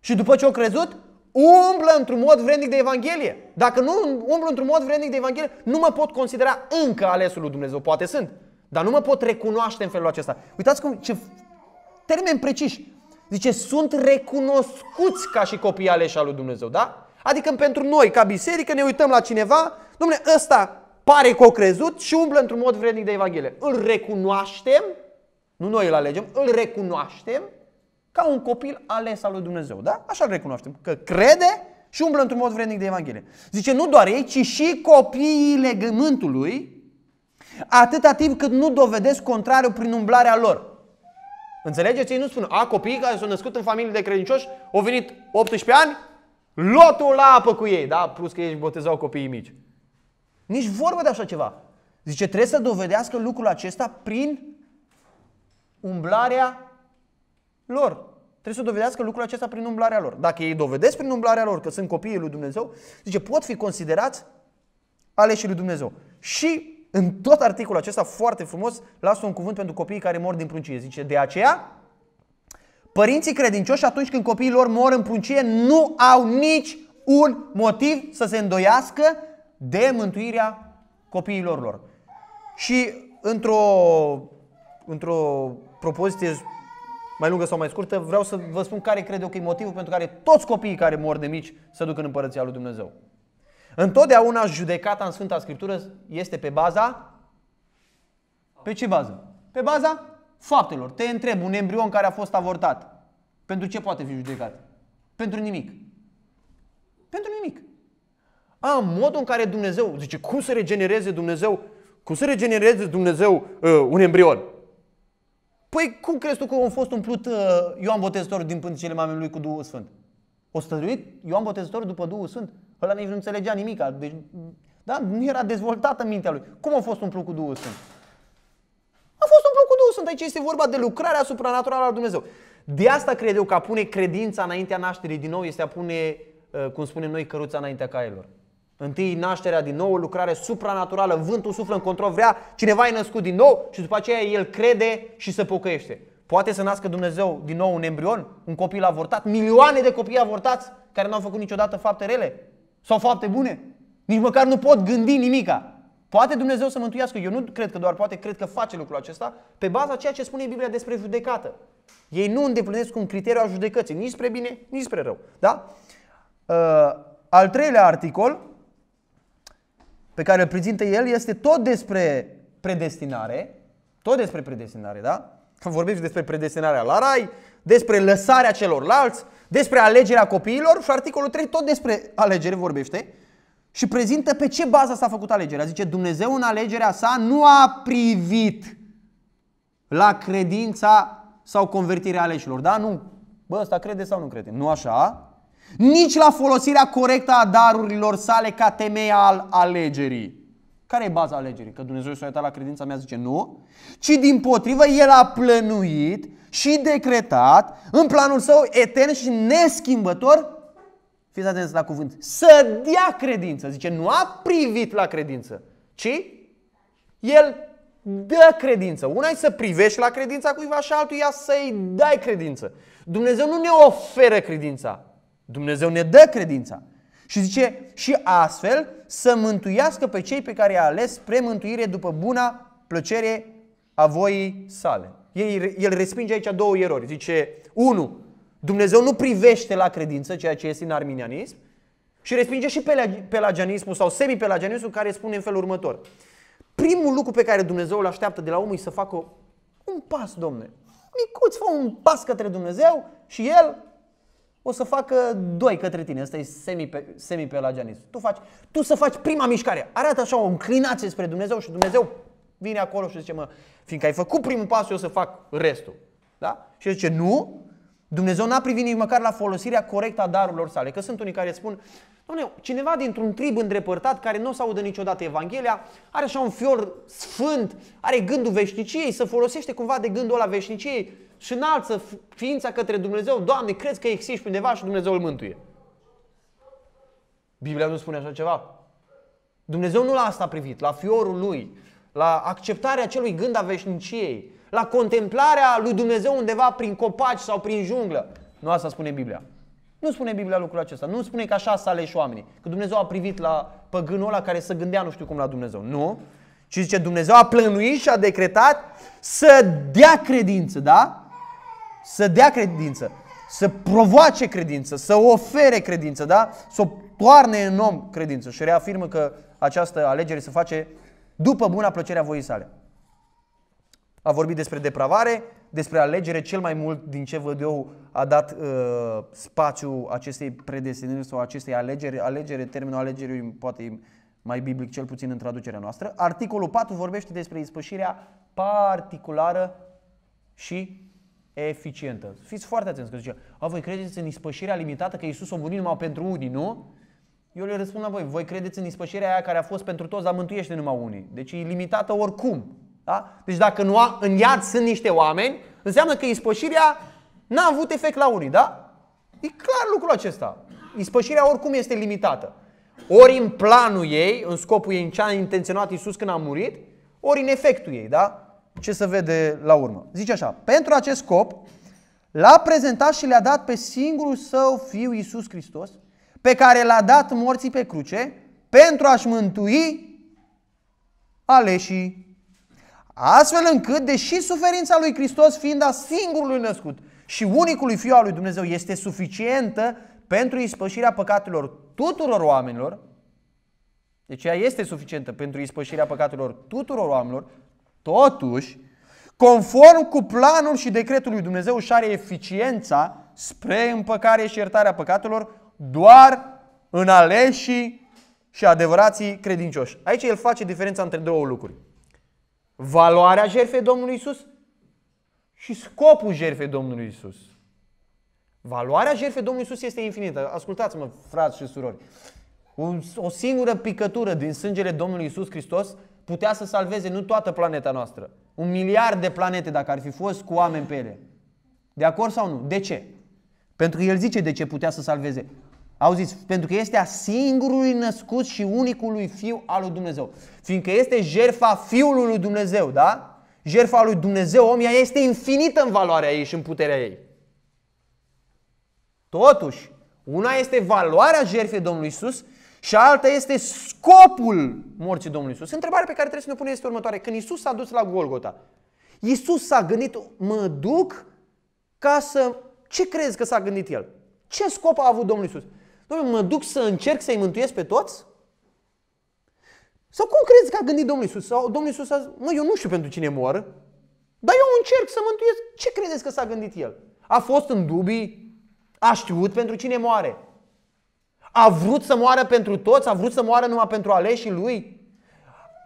și după ce o crezut, umblă într-un mod vrednic de Evanghelie. Dacă nu umblă într-un mod vrednic de Evanghelie, nu mă pot considera încă alesul lui Dumnezeu. Poate sunt, dar nu mă pot recunoaște în felul acesta. Uitați cum, ce termen precis. Zice, sunt recunoscuți ca și copii aleși al lui Dumnezeu, da? Adică pentru noi, ca biserică, ne uităm la cineva, domnule, ăsta pare că o crezut și umblă într-un mod vrednic de Evanghelie. Îl recunoaștem, nu noi îl alegem, îl recunoaștem ca un copil ales al lui Dumnezeu. Da? Așa îl recunoaștem, că crede și umblă într-un mod vrednic de Evanghelie. Zice, nu doar ei, ci și copiii legământului, atâta timp cât nu dovedesc contrariul prin umblarea lor. Înțelegeți? Ei nu spun, a, copiii care s-au născut în familie de credincioși, au venit 18 ani, Lotul la apă cu ei, da? Plus că ei botezau copiii mici. Nici vorbă de așa ceva. Zice, trebuie să dovedească lucrul acesta prin umblarea lor. Trebuie să dovedească lucrul acesta prin umblarea lor. Dacă ei dovedesc prin umblarea lor că sunt copiii lui Dumnezeu, zice, pot fi considerați aleșii lui Dumnezeu. Și în tot articolul acesta, foarte frumos, lasă un cuvânt pentru copiii care mor din pruncie. Zice, de aceea Părinții credincioși atunci când copiii lor mor în pruncie nu au nici un motiv să se îndoiască de mântuirea copiilor lor. Și într-o, într propoziție mai lungă sau mai scurtă, vreau să vă spun care cred eu că e motivul pentru care toți copiii care mor de mici se duc în Împărăția lui Dumnezeu. Întotdeauna judecata în Sfânta Scriptură este pe baza... Pe ce bază? Pe baza faptelor. Te întreb, un embrion care a fost avortat, pentru ce poate fi judecat? Pentru nimic. Pentru nimic. A, în modul în care Dumnezeu, zice, cum să regenereze Dumnezeu, cum să regenereze Dumnezeu uh, un embrion? Păi cum crezi tu că a fost umplut uh, Ioan Botezătorul din pântecele mamei lui cu Duhul Sfânt? O stăruit Ioan Botezătorul după Duhul Sfânt? Ăla nici nu înțelegea nimic. Deci, da? Nu era dezvoltată mintea lui. Cum a fost umplut cu Duhul Sfânt? A fost un cu Duhul Sfânt. Aici este vorba de lucrarea supranaturală a Dumnezeu. De asta cred eu că a pune credința înaintea nașterii din nou este a pune, uh, cum spunem noi, căruța înaintea cailor. Întâi nașterea din nou, lucrare supranaturală, vântul suflă în control, vrea cineva e născut din nou și după aceea el crede și se pocăiește. Poate să nască Dumnezeu din nou un embrion, un copil avortat, milioane de copii avortați care nu au făcut niciodată fapte rele sau fapte bune. Nici măcar nu pot gândi nimica. Poate Dumnezeu să mântuiască, eu nu cred că doar poate, cred că face lucrul acesta, pe baza ceea ce spune Biblia despre judecată. Ei nu îndeplinesc un criteriu al judecății, nici spre bine, nici spre rău. Da? Uh, al treilea articol pe care îl prezintă el este tot despre predestinare, tot despre predestinare, da? Când vorbim și despre predestinarea la rai, despre lăsarea celorlalți, despre alegerea copiilor și articolul 3 tot despre alegere vorbește și prezintă pe ce bază s-a făcut alegerea. Zice, Dumnezeu în alegerea sa nu a privit la credința sau convertirea aleșilor. Da? Nu. Bă, ăsta crede sau nu crede? Nu așa. Nici la folosirea corectă a darurilor sale ca temei al alegerii. Care e baza alegerii? Că Dumnezeu s-a uitat la credința mea, zice nu. Ci din potrivă, El a plănuit și decretat în planul său etern și neschimbător Fiți atenți la cuvânt. Să dea credință. Zice, nu a privit la credință, ci el dă credință. Una e să privești la credința cuiva și altuia să-i dai credință. Dumnezeu nu ne oferă credința. Dumnezeu ne dă credința. Și zice, și astfel să mântuiască pe cei pe care i-a ales spre mântuire după buna plăcere a voii sale. El, el respinge aici două erori. Zice, unu, Dumnezeu nu privește la credință, ceea ce este în arminianism, și respinge și pelagianismul sau semi-pelagianismul care spune în felul următor. Primul lucru pe care Dumnezeu îl așteaptă de la omul e să facă un pas, domne. Micuț, fă un pas către Dumnezeu și El o să facă doi către tine. Asta e semi-pelagianism. Tu, faci, tu să faci prima mișcare. Arată așa o înclinație spre Dumnezeu și Dumnezeu vine acolo și zice, mă, fiindcă ai făcut primul pas, eu o să fac restul. Da? Și zice, nu, Dumnezeu n-a privit nici măcar la folosirea corectă a darurilor sale. Că sunt unii care spun, Doamne, cineva dintr-un trib îndrepărtat care nu o să audă niciodată Evanghelia, are așa un fior sfânt, are gândul veșniciei, să folosește cumva de gândul ăla veșniciei și înalță ființa către Dumnezeu. Doamne, crezi că existi undeva și Dumnezeu îl mântuie. Biblia nu spune așa ceva. Dumnezeu nu la asta a privit, la fiorul lui, la acceptarea acelui gând a veșniciei, la contemplarea lui Dumnezeu undeva prin copaci sau prin junglă. Nu asta spune Biblia. Nu spune Biblia lucrul acesta. Nu spune că așa s-a aleși oamenii. Că Dumnezeu a privit la păgânul ăla care să gândea nu știu cum la Dumnezeu. Nu. Și zice Dumnezeu a plănuit și a decretat să dea credință, da? Să dea credință. Să provoace credință, să ofere credință, da? Să o toarne în om credință. Și reafirmă că această alegere se face după buna plăcerea voii sale. A vorbit despre depravare, despre alegere, cel mai mult din ce văd eu a dat uh, spațiu acestei predestinări sau acestei alegeri. Alegere, termenul alegerii poate mai biblic, cel puțin în traducerea noastră. Articolul 4 vorbește despre ispășirea particulară și eficientă. Fiți foarte atenți că zice, a, voi credeți în ispășirea limitată, că Iisus a murit numai pentru unii, nu? Eu le răspund la voi, voi credeți în ispășirea aia care a fost pentru toți, dar mântuiește numai unii. Deci e limitată oricum. Da? Deci dacă nu a, în iad sunt niște oameni, înseamnă că ispășirea n-a avut efect la unii, da? E clar lucrul acesta. Ispășirea oricum este limitată. Ori în planul ei, în scopul ei, în ce a intenționat Iisus când a murit, ori în efectul ei, da? Ce se vede la urmă. Zice așa, pentru acest scop, l-a prezentat și le-a dat pe singurul său fiu Iisus Hristos, pe care l-a dat morții pe cruce, pentru a-și mântui aleșii Astfel încât, deși suferința lui Hristos fiind a singurului născut și unicului Fiu al lui Dumnezeu este suficientă pentru ispășirea păcatelor tuturor oamenilor, deci ea este suficientă pentru ispășirea păcatelor tuturor oamenilor, totuși, conform cu planul și decretul lui Dumnezeu și are eficiența spre împăcare și iertarea păcatelor doar în aleșii și adevărații credincioși. Aici el face diferența între două lucruri valoarea jertfei Domnului Isus și scopul jertfei Domnului Isus. Valoarea jertfei Domnului Isus este infinită. Ascultați-mă, frați și surori. O singură picătură din sângele Domnului Isus Hristos putea să salveze nu toată planeta noastră. Un miliard de planete dacă ar fi fost cu oameni pe ele. De acord sau nu? De ce? Pentru că el zice de ce putea să salveze. Auziți, pentru că este a singurului născut și unicului fiu al lui Dumnezeu. Fiindcă este jerfa fiului lui Dumnezeu, da? Jerfa lui Dumnezeu, om, ea este infinită în valoarea ei și în puterea ei. Totuși, una este valoarea jerfei Domnului Isus și alta este scopul morții Domnului Isus. Întrebarea pe care trebuie să ne punem este următoare. Când Isus s-a dus la Golgota, Isus s-a gândit, mă duc ca să... Ce crezi că s-a gândit el? Ce scop a avut Domnul Isus? Doamne, mă duc să încerc să-i mântuiesc pe toți? Sau cum crezi că a gândit Domnul Iisus? Sau Domnul Iisus a zis, mă, eu nu știu pentru cine mor, dar eu încerc să mântuiesc. Ce credeți că s-a gândit el? A fost în dubii? A știut pentru cine moare? A vrut să moară pentru toți? A vrut să moară numai pentru aleșii lui?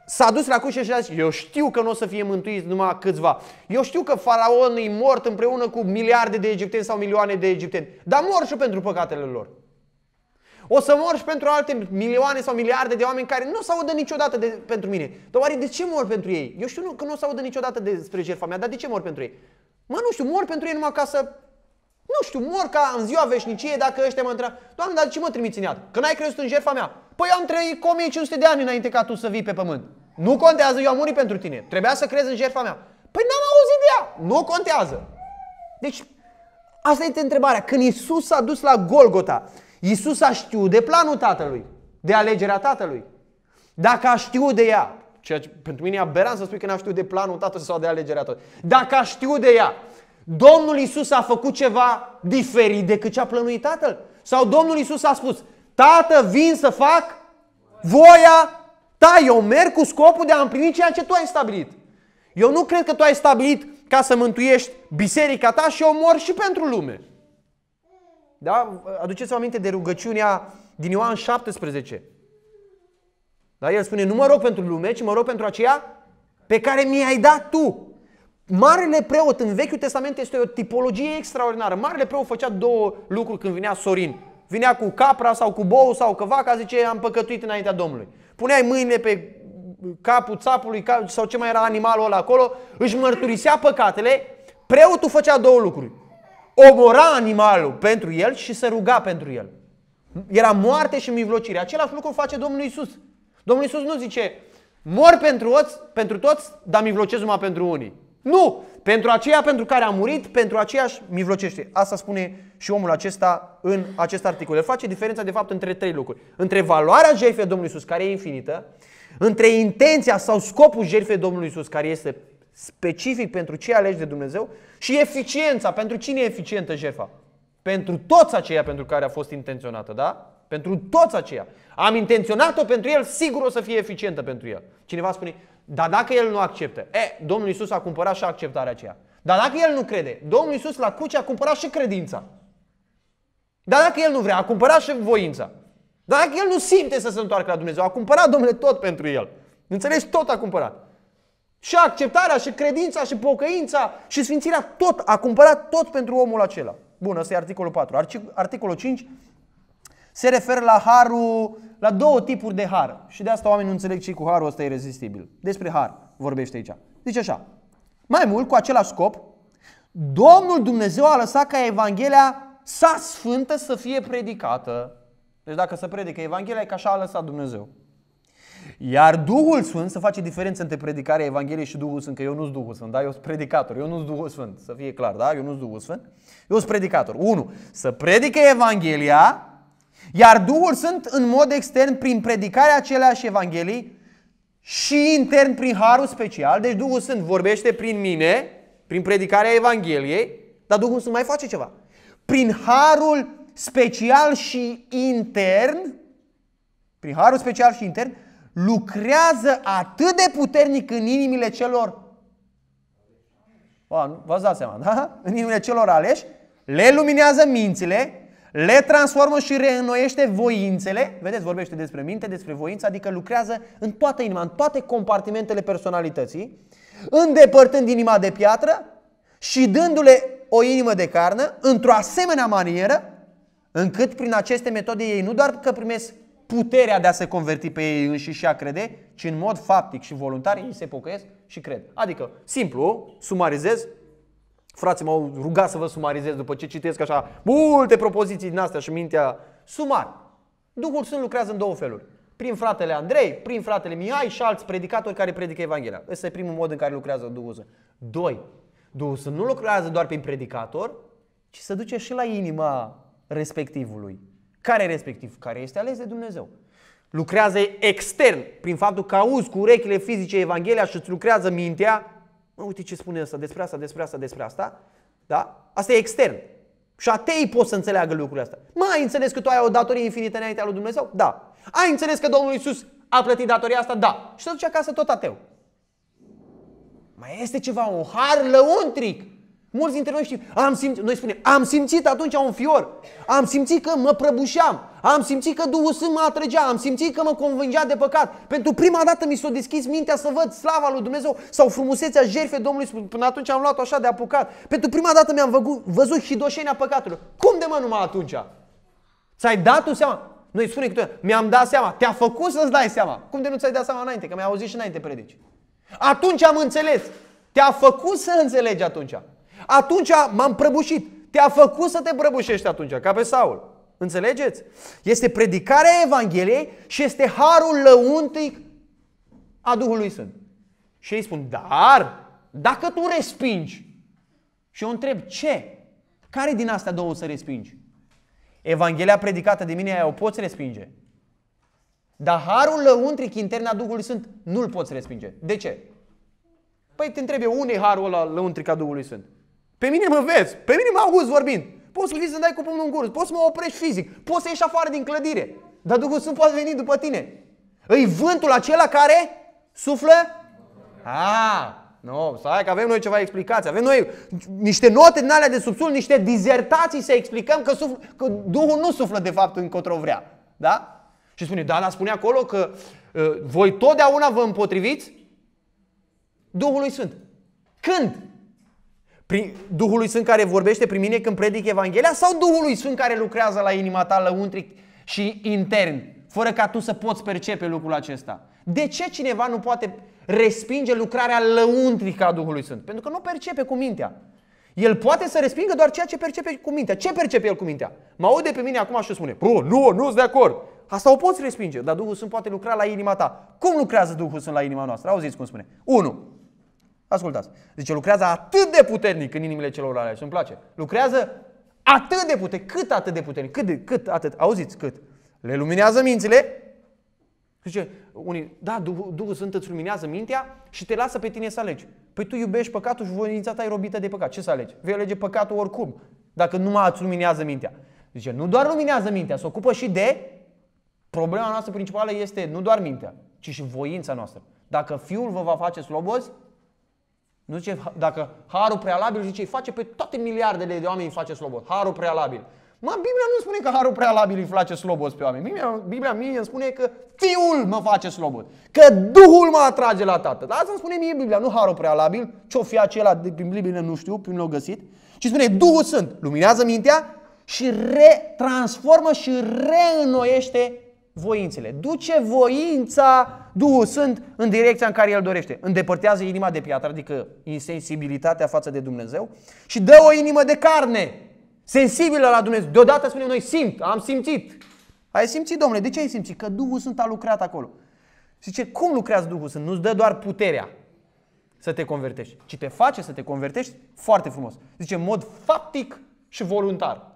S-a dus la cușe și a zis, eu știu că nu o să fie mântuiți numai câțiva. Eu știu că faraonul e mort împreună cu miliarde de egipteni sau milioane de egipteni, dar mor și pentru păcatele lor. O să mor și pentru alte milioane sau miliarde de oameni care nu s-au audă niciodată de, pentru mine. Dar oare de ce mor pentru ei? Eu știu că nu s-au audă niciodată despre jertfa mea, dar de ce mor pentru ei? Mă, nu știu, mor pentru ei numai ca să... Nu știu, mor ca în ziua veșniciei dacă ăștia mă întreabă. Doamne, dar de ce mă trimiți în iad? Că n-ai crezut în jertfa mea. Păi am trăit cu 1500 de ani înainte ca tu să vii pe pământ. Nu contează, eu am murit pentru tine. Trebuia să crezi în jertfa mea. Păi n-am auzit de ea. Nu contează. Deci, asta este întrebarea. Când Isus s-a dus la Golgota, Isus a știut de planul Tatălui, de alegerea Tatălui. Dacă a știut de ea, ceea ce pentru mine e aberant să spui că n-a știut de planul Tatălui sau de alegerea Tatălui. Dacă a știut de ea, Domnul Isus a făcut ceva diferit decât ce a plănuit Tatăl? Sau Domnul Isus a spus, Tată, vin să fac voia ta, eu merg cu scopul de a împlini ceea ce tu ai stabilit. Eu nu cred că tu ai stabilit ca să mântuiești biserica ta și eu mor și pentru lume. Da? Aduceți-vă aminte de rugăciunea din Ioan 17. Da? El spune, nu mă rog pentru lume, ci mă rog pentru aceea pe care mi-ai dat tu. Marele preot în Vechiul Testament este o tipologie extraordinară. Marele preot făcea două lucruri când vinea Sorin. Vinea cu capra sau cu bou sau cu vaca, zice, am păcătuit înaintea Domnului. Puneai mâinile pe capul țapului sau ce mai era animalul ăla acolo, își mărturisea păcatele, preotul făcea două lucruri omora animalul pentru el și se ruga pentru el. Era moarte și mivlocire. Același lucru face Domnul Isus. Domnul Isus nu zice, mor pentru toți, pentru toți dar mivlocesc numai pentru unii. Nu! Pentru aceea pentru care a murit, pentru aceeași mivlocește. Asta spune și omul acesta în acest articol. El face diferența, de fapt, între trei lucruri. Între valoarea jertfei Domnului Isus, care e infinită, între intenția sau scopul jertfei Domnului Isus, care este specific pentru ce alegi de Dumnezeu și eficiența. Pentru cine e eficientă jertfa? Pentru toți aceia pentru care a fost intenționată, da? Pentru toți aceia. Am intenționat-o pentru el, sigur o să fie eficientă pentru el. Cineva spune, dar dacă el nu acceptă, e, Domnul Isus a cumpărat și acceptarea aceea. Dar dacă el nu crede, Domnul Isus la cruce a cumpărat și credința. Dar dacă el nu vrea, a cumpărat și voința. Dar dacă el nu simte să se întoarcă la Dumnezeu, a cumpărat, domnule, tot pentru el. Înțelegi? Tot a cumpărat. Și acceptarea și credința și pocăința și sfințirea tot, a cumpărat tot pentru omul acela. Bun, ăsta e articolul 4. Articolul 5 se referă la harul, la două tipuri de har. Și de asta oamenii nu înțeleg ce cu harul ăsta irezistibil. Despre har vorbește aici. Zice așa, mai mult, cu același scop, Domnul Dumnezeu a lăsat ca Evanghelia sa sfântă să fie predicată. Deci dacă se predică Evanghelia, e că așa a lăsat Dumnezeu. Iar Duhul Sfânt să face diferență între predicarea Evangheliei și Duhul Sfânt, că eu nu sunt Duhul Sfânt, da? eu sunt predicator, eu nu sunt Duhul Sfânt, să fie clar, da? eu nu sunt Duhul Sfânt, eu sunt predicator. 1. Să predică Evanghelia, iar Duhul Sfânt în mod extern prin predicarea aceleași Evangheliei și intern prin harul special, deci Duhul Sfânt vorbește prin mine, prin predicarea Evangheliei, dar Duhul Sfânt mai face ceva. Prin harul special și intern, prin harul special și intern, lucrează atât de puternic în inimile celor V-ați dat seama, da? În inimile celor aleși, le luminează mințile, le transformă și reînnoiește voințele. Vedeți, vorbește despre minte, despre voință, adică lucrează în toată inima, în toate compartimentele personalității, îndepărtând inima de piatră și dându-le o inimă de carne într-o asemenea manieră, încât prin aceste metode ei nu doar că primesc puterea de a se converti pe ei înșiși și a crede, ci în mod faptic și voluntar ei se pocăiesc și cred. Adică, simplu, sumarizez, frații m-au rugat să vă sumarizez după ce citesc așa multe propoziții din astea și mintea, sumar. Duhul Sfânt lucrează în două feluri. Prin fratele Andrei, prin fratele Mihai și alți predicatori care predică Evanghelia. Ăsta e primul mod în care lucrează Duhul Sfânt. Doi, Duhul Sfânt nu lucrează doar prin predicator, ci se duce și la inima respectivului. Care respectiv? Care este ales de Dumnezeu. Lucrează extern, prin faptul că auzi cu urechile fizice Evanghelia și îți lucrează mintea. Mă, uite ce spune asta, despre asta, despre asta, despre asta. Da? Asta e extern. Și atei pot să înțeleagă lucrurile astea. Mă, ai înțeles că tu ai o datorie infinită înaintea lui Dumnezeu? Da. Ai înțeles că Domnul Isus a plătit datoria asta? Da. Și se duce acasă tot ateu. Mai este ceva, un har lăuntric Mulți dintre noi știm, am simțit, noi spunem, am simțit atunci un fior, am simțit că mă prăbușeam, am simțit că Duhul Sfânt mă atrăgea, am simțit că mă convingea de păcat. Pentru prima dată mi s-a deschis mintea să văd slava lui Dumnezeu sau frumusețea jertfei Domnului. Până atunci am luat-o așa de apucat. Pentru prima dată mi-am văzut hidoșenia păcatului. Cum de mă numai atunci? Ți-ai dat tu seama? Noi spune că mi-am dat seama, te-a făcut să-ți dai seama. Cum de nu ți-ai dat seama înainte? Că mi-ai auzit și înainte predici. Atunci am înțeles. Te-a făcut să înțelegi atunci. Atunci m-am prăbușit. Te-a făcut să te prăbușești atunci, ca pe Saul. Înțelegeți? Este predicarea Evangheliei și este harul lăuntic a Duhului Sfânt. Și ei spun, dar dacă tu respingi, și eu întreb, ce? Care din astea două să respingi? Evanghelia predicată de mine, aia o poți respinge. Dar harul lăuntric intern a Duhului Sfânt nu-l poți respinge. De ce? Păi te întrebe, unde e harul ăla lăuntric a Duhului Sfânt? Pe mine mă vezi, pe mine mă auzi vorbind. Poți să vii să dai cu pumnul în gură, poți să mă oprești fizic, poți să ieși afară din clădire. Dar Duhul Sfânt poate veni după tine. Îi vântul acela care suflă? A, nu, no, stai că avem noi ceva explicații. Avem noi niște note din alea de subsul, niște dizertații să explicăm că, sufl, că Duhul nu suflă de fapt încotro vrea. Da? Și spune, da, dar spune acolo că uh, voi totdeauna vă împotriviți Duhului Sfânt. Când? Prin Duhului Sfânt care vorbește prin mine când predic Evanghelia sau Duhului Sfânt care lucrează la inima ta lăuntric și intern, fără ca tu să poți percepe lucrul acesta? De ce cineva nu poate respinge lucrarea lăuntrică a Duhului Sfânt? Pentru că nu percepe cu mintea. El poate să respingă doar ceea ce percepe cu mintea. Ce percepe el cu mintea? Mă aude pe mine acum și spune, bro, nu, nu sunt de acord. Asta o poți respinge, dar Duhul Sfânt poate lucra la inima ta. Cum lucrează Duhul Sfânt la inima noastră? Auziți cum spune. 1. Ascultați. Zice, deci lucrează atât de puternic în inimile celor și Îmi place. Lucrează atât de puternic. Cât atât de puternic? Cât, de, cât atât? Auziți, cât? Le luminează mințile. Zice, unii, da, Duhul, Duhul Sfânt îți luminează mintea și te lasă pe tine să alegi. Păi tu iubești păcatul și voința ta e robită de păcat. Ce să alegi? Vei alege păcatul oricum, dacă numai îți luminează mintea. Zice, nu doar luminează mintea, se ocupă și de... Problema noastră principală este nu doar mintea, ci și voința noastră. Dacă Fiul vă va face slobozi, nu zice, dacă harul prealabil zice, îi face pe toate miliardele de oameni îi face slobos. Harul prealabil. Mă, Biblia nu spune că harul prealabil îi face slobos pe oameni. Biblia, Biblia mie îmi spune că Fiul mă face slobos. Că Duhul mă atrage la Tată. Dar Asta îmi spune mie Biblia, nu harul prealabil. Ce-o fi acela prin Biblie nu știu, prin l-au găsit. Și spune Duhul sunt. luminează mintea și retransformă și reînnoiește voințele. Duce voința Duhul Sfânt în direcția în care El dorește. Îndepărtează inima de piatră, adică insensibilitatea față de Dumnezeu și dă o inimă de carne, sensibilă la Dumnezeu. Deodată spunem noi, simt, am simțit. Ai simțit, domnule, de ce ai simțit? Că Duhul Sfânt a lucrat acolo. Zice, cum lucrează Duhul Sfânt? Nu-ți dă doar puterea să te convertești, ci te face să te convertești foarte frumos. Zice, în mod faptic și voluntar.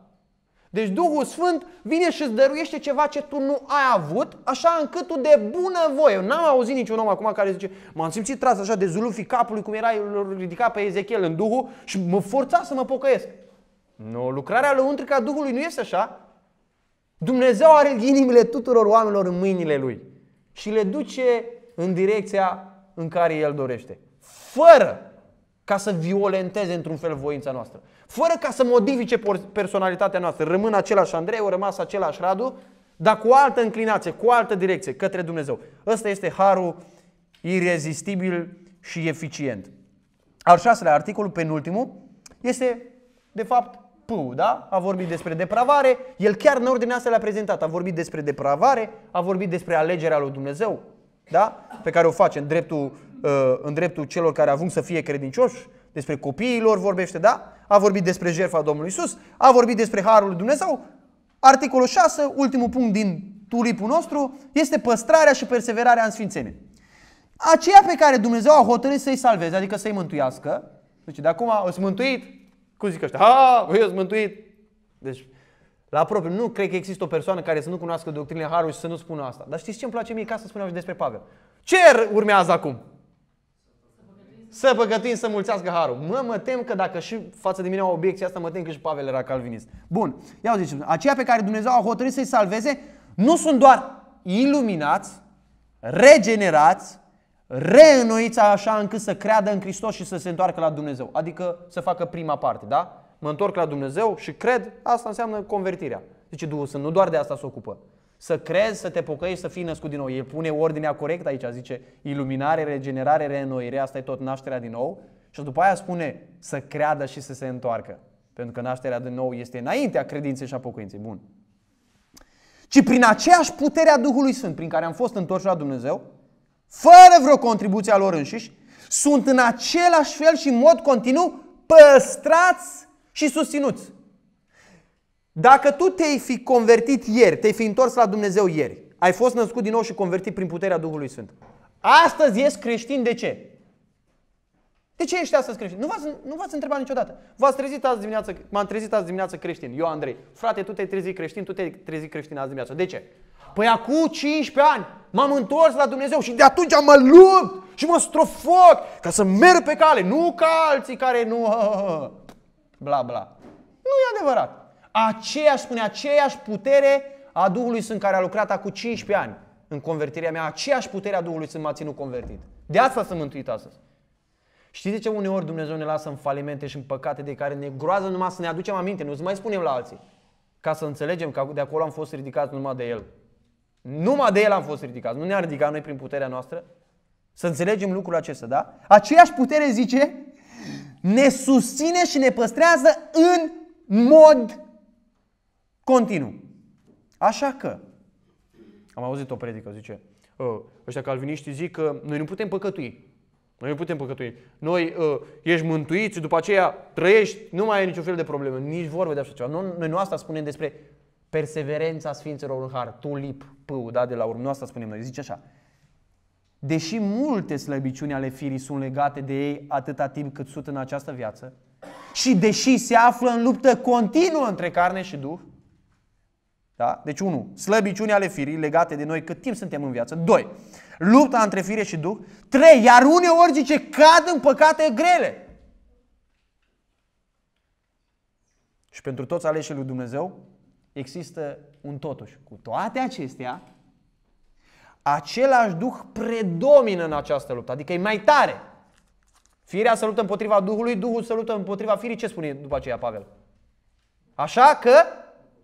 Deci Duhul Sfânt vine și îți dăruiește ceva ce tu nu ai avut, așa încât tu de bună voie. Eu n-am auzit niciun om acum care zice, m-am simțit tras așa de zulufii capului cum era ridicat pe Ezechiel în Duhul și mă forța să mă pocăiesc. Nu, lucrarea lui întrica Duhului nu este așa. Dumnezeu are inimile tuturor oamenilor în mâinile Lui și le duce în direcția în care El dorește. Fără ca să violenteze într-un fel voința noastră. Fără ca să modifice personalitatea noastră. Rămân același Andrei, o rămas același Radu, dar cu altă înclinație, cu altă direcție, către Dumnezeu. Ăsta este harul irezistibil și eficient. Al șaselea articol, penultimul, este de fapt P, da? A vorbit despre depravare, el chiar în ordinea asta le-a prezentat. A vorbit despre depravare, a vorbit despre alegerea lui Dumnezeu, da? Pe care o face în dreptul Uh, în dreptul celor care avung să fie credincioși, despre copiii lor vorbește, da? A vorbit despre jertfa Domnului Isus, a vorbit despre Harul lui Dumnezeu. Articolul 6, ultimul punct din tulipul nostru, este păstrarea și perseverarea în sfințenie. Aceea pe care Dumnezeu a hotărât să-i salveze, adică să-i mântuiască, zice, de acum o mântuit, cum zic ăștia, ha, păi eu mântuit. Deci, la propriu, nu cred că există o persoană care să nu cunoască doctrina Harului și să nu spună asta. Dar știți ce îmi place mie ca să spunem despre Pavel? Ce urmează acum? Să păcătuim să mulțească harul. Mă, mă tem că dacă și față de mine au obiecție asta, mă tem că și Pavel era calvinist. Bun, ia zice, aceia pe care Dumnezeu a hotărât să-i salveze nu sunt doar iluminați, regenerați, reînnoiți așa încât să creadă în Hristos și să se întoarcă la Dumnezeu. Adică să facă prima parte, da? Mă întorc la Dumnezeu și cred, asta înseamnă convertirea. Zice Duhul Sfânt, nu doar de asta se ocupă să crezi, să te pocăiești, să fii născut din nou. El pune ordinea corectă aici, zice iluminare, regenerare, reînnoire, asta e tot nașterea din nou. Și după aia spune să creadă și să se întoarcă. Pentru că nașterea din nou este înaintea credinței și a pocăinței. Bun. Ci prin aceeași putere a Duhului Sfânt, prin care am fost întorși la Dumnezeu, fără vreo contribuție a lor înșiși, sunt în același fel și în mod continuu păstrați și susținuți. Dacă tu te-ai fi convertit ieri, te-ai fi întors la Dumnezeu ieri, ai fost născut din nou și convertit prin puterea Duhului Sfânt. Astăzi ești creștin de ce? De ce ești astăzi creștin? Nu v-ați, nu v-ați întrebat niciodată. V-ați trezit azi dimineață, m-am trezit azi dimineață creștin, eu Andrei. Frate, tu te-ai trezit creștin, tu te-ai trezit creștin azi dimineață. De ce? Păi acum 15 ani m-am întors la Dumnezeu și de atunci mă lupt și mă strofoc ca să merg pe cale, nu ca alții care nu... Bla, bla. Nu e adevărat. Aceeași, spune, aceeași putere a Duhului Sfânt care a lucrat acum 15 ani în convertirea mea, aceeași putere a Duhului Sfânt m-a ținut convertit. De asta sunt mântuit astăzi. Știți de ce uneori Dumnezeu ne lasă în falimente și în păcate de care ne groază numai să ne aducem aminte, nu să mai spunem la alții, ca să înțelegem că de acolo am fost ridicați numai de El. Numai de El am fost ridicați, nu ne-a ridicat noi prin puterea noastră. Să înțelegem lucrul acesta, da? Aceeași putere, zice, ne susține și ne păstrează în mod Continu. Așa că, am auzit o predică, zice, ă, ăștia calviniștii zic că noi nu putem păcătui. Noi nu putem păcătui. Noi uh, ești și după aceea trăiești, nu mai ai niciun fel de probleme, nici vorbe de așa ceva. Noi, noi nu asta spunem despre perseverența Sfinților în Har, tulip, pâu, da, de la urmă, nu asta spunem noi. Zice așa, deși multe slăbiciuni ale firii sunt legate de ei atâta timp cât sunt în această viață, și deși se află în luptă continuă între carne și duh, da? Deci, unu, slăbiciunea ale firii legate de noi cât timp suntem în viață. Doi, Lupta între fire și duh. Trei, Iar uneori zice, cad în păcate grele. Și pentru toți aleșii lui Dumnezeu există un totuși. Cu toate acestea, același Duh predomină în această luptă, adică e mai tare. Firea să luptă împotriva Duhului, Duhul să luptă împotriva firii. Ce spune după aceea Pavel? Așa că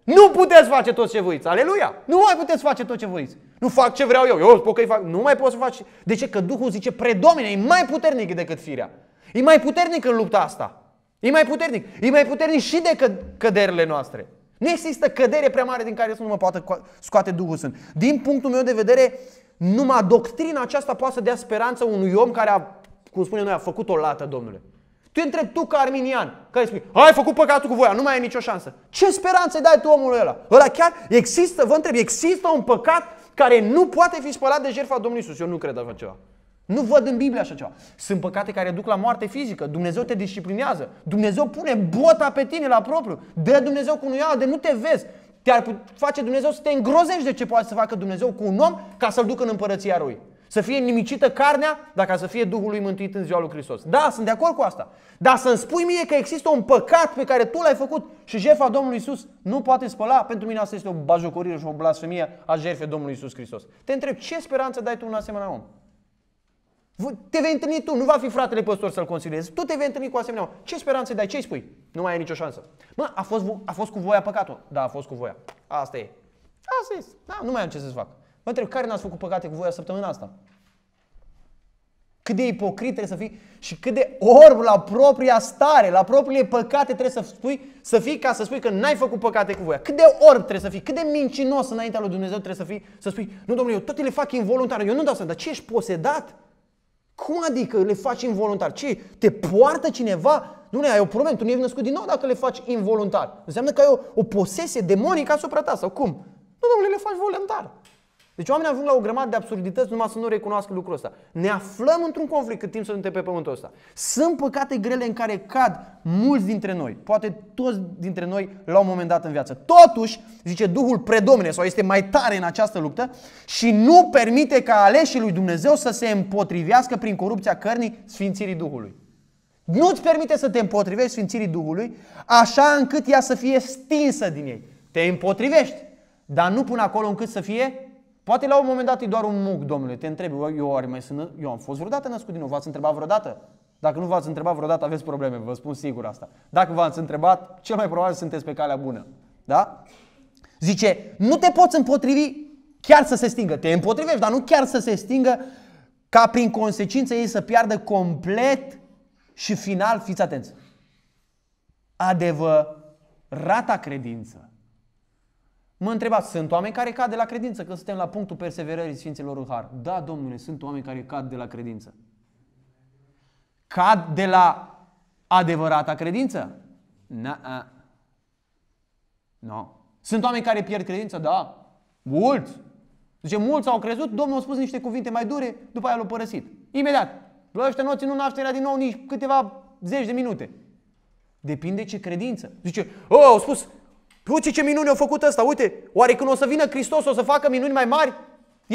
nu puteți face tot ce voiți. Aleluia! Nu mai puteți face tot ce voiți. Nu fac ce vreau eu. Eu spun că fac. Nu mai poți să faci. De ce? Că Duhul zice predomine. E mai puternic decât firea. E mai puternic în lupta asta. E mai puternic. E mai puternic și decât căderile noastre. Nu există cădere prea mare din care să nu mă poată scoate Duhul Sfânt. Din punctul meu de vedere, numai doctrina aceasta poate să dea speranță unui om care a, cum spunem noi, a făcut o lată, Domnule. Tu întrebi tu ca arminian, care spui, ai făcut păcatul cu voia, nu mai ai nicio șansă. Ce speranță îi dai tu omului ăla? Ăla chiar există, vă întreb, există un păcat care nu poate fi spălat de jertfa Domnului Isus. Eu nu cred așa ceva. Nu văd în Biblie așa ceva. Sunt păcate care duc la moarte fizică. Dumnezeu te disciplinează. Dumnezeu pune bota pe tine la propriu. Dă Dumnezeu cu unul de nu te vezi. Te-ar face Dumnezeu să te îngrozești de ce poate să facă Dumnezeu cu un om ca să-l ducă în împărăția lui. Să fie nimicită carnea, dacă să fie Duhul lui mântuit în ziua lui Hristos. Da, sunt de acord cu asta. Dar să-mi spui mie că există un păcat pe care tu l-ai făcut și jefa Domnului Isus nu poate spăla, pentru mine asta este o bajocorire și o blasfemie a jefei Domnului Isus Hristos. Te întreb ce speranță dai tu un asemenea om? Te vei întâlni tu, nu va fi fratele păstor să-l consiliezi. Tu te vei întâlni cu asemenea om. Ce speranță dai? ce spui? Nu mai ai nicio șansă. Mă, a fost, a fost cu voia păcatul. Da, a fost cu voia. Asta e. Asta e. Da, nu mai am ce să-ți fac. Mă întreb, care n-ați făcut păcate cu voia săptămâna asta? Cât de ipocrit trebuie să fii și cât de orb la propria stare, la propriile păcate trebuie să, spui, să fii ca să spui că n-ai făcut păcate cu voia. Cât de orb trebuie să fii, cât de mincinos înaintea lui Dumnezeu trebuie să fii, să spui, nu domnule, eu tot le fac involuntar, eu nu dau să dar ce ești posedat? Cum adică le faci involuntar? Ce? Te poartă cineva? Nu ne ai o problemă, tu nu ești născut din nou dacă le faci involuntar. Înseamnă că ai o, o posesie demonică asupra ta sau cum? Nu, domnule, le faci voluntar. Deci oamenii ajung la o grămadă de absurdități numai să nu recunoască lucrul ăsta. Ne aflăm într-un conflict cât timp suntem pe pământul ăsta. Sunt păcate grele în care cad mulți dintre noi, poate toți dintre noi la un moment dat în viață. Totuși, zice Duhul predomine sau este mai tare în această luptă și nu permite ca aleșii lui Dumnezeu să se împotrivească prin corupția cărnii Sfințirii Duhului. Nu-ți permite să te împotrivești Sfințirii Duhului așa încât ea să fie stinsă din ei. Te împotrivești, dar nu până acolo încât să fie Poate la un moment dat e doar un muc, domnule, te întreb, eu, oare mai sunt, eu am fost vreodată născut din nou, v-ați întrebat vreodată? Dacă nu v-ați întrebat vreodată, aveți probleme, vă spun sigur asta. Dacă v-ați întrebat, cel mai probabil sunteți pe calea bună. Da? Zice, nu te poți împotrivi chiar să se stingă. Te împotrivești, dar nu chiar să se stingă ca prin consecință ei să piardă complet și final, fiți atenți, adevărata credință. Mă întrebați, sunt oameni care cad de la credință, că suntem la punctul perseverării Sfinților în Har. Da, domnule, sunt oameni care cad de la credință. Cad de la adevărata credință? Na, Nu. No. Sunt oameni care pierd credința? Da. Mulți. Zice, mulți au crezut, Domnul a spus niște cuvinte mai dure, după aia l-a părăsit. Imediat. Bă, ăștia nu ținut nașterea din nou nici câteva zeci de minute. Depinde ce credință. Zice, oh, au spus, Păi, uite ce minune a făcut ăsta, uite, oare când o să vină Hristos o să facă minuni mai mari?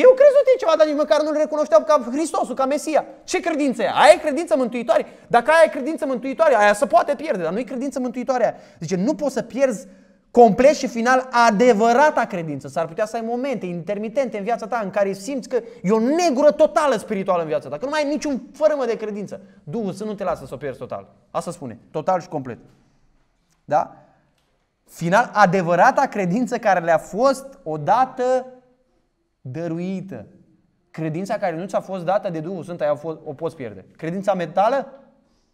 Eu crezut în ceva, dar nici măcar nu-L recunoșteau ca Hristosul, ca Mesia. Ce credință e? Aia e credință mântuitoare. Dacă aia e credință mântuitoare, aia se poate pierde, dar nu e credință mântuitoare aia. Zice, nu poți să pierzi complet și final adevărata credință. S-ar putea să ai momente intermitente în viața ta în care simți că e o negură totală spirituală în viața ta, că nu mai ai niciun fărâmă de credință. Duhul să nu te lasă să o pierzi total. Asta spune, total și complet. Da? Final, adevărata credință care le-a fost odată dăruită. Credința care nu ți-a fost dată de Duhul Sfânt, aia o poți pierde. Credința mentală,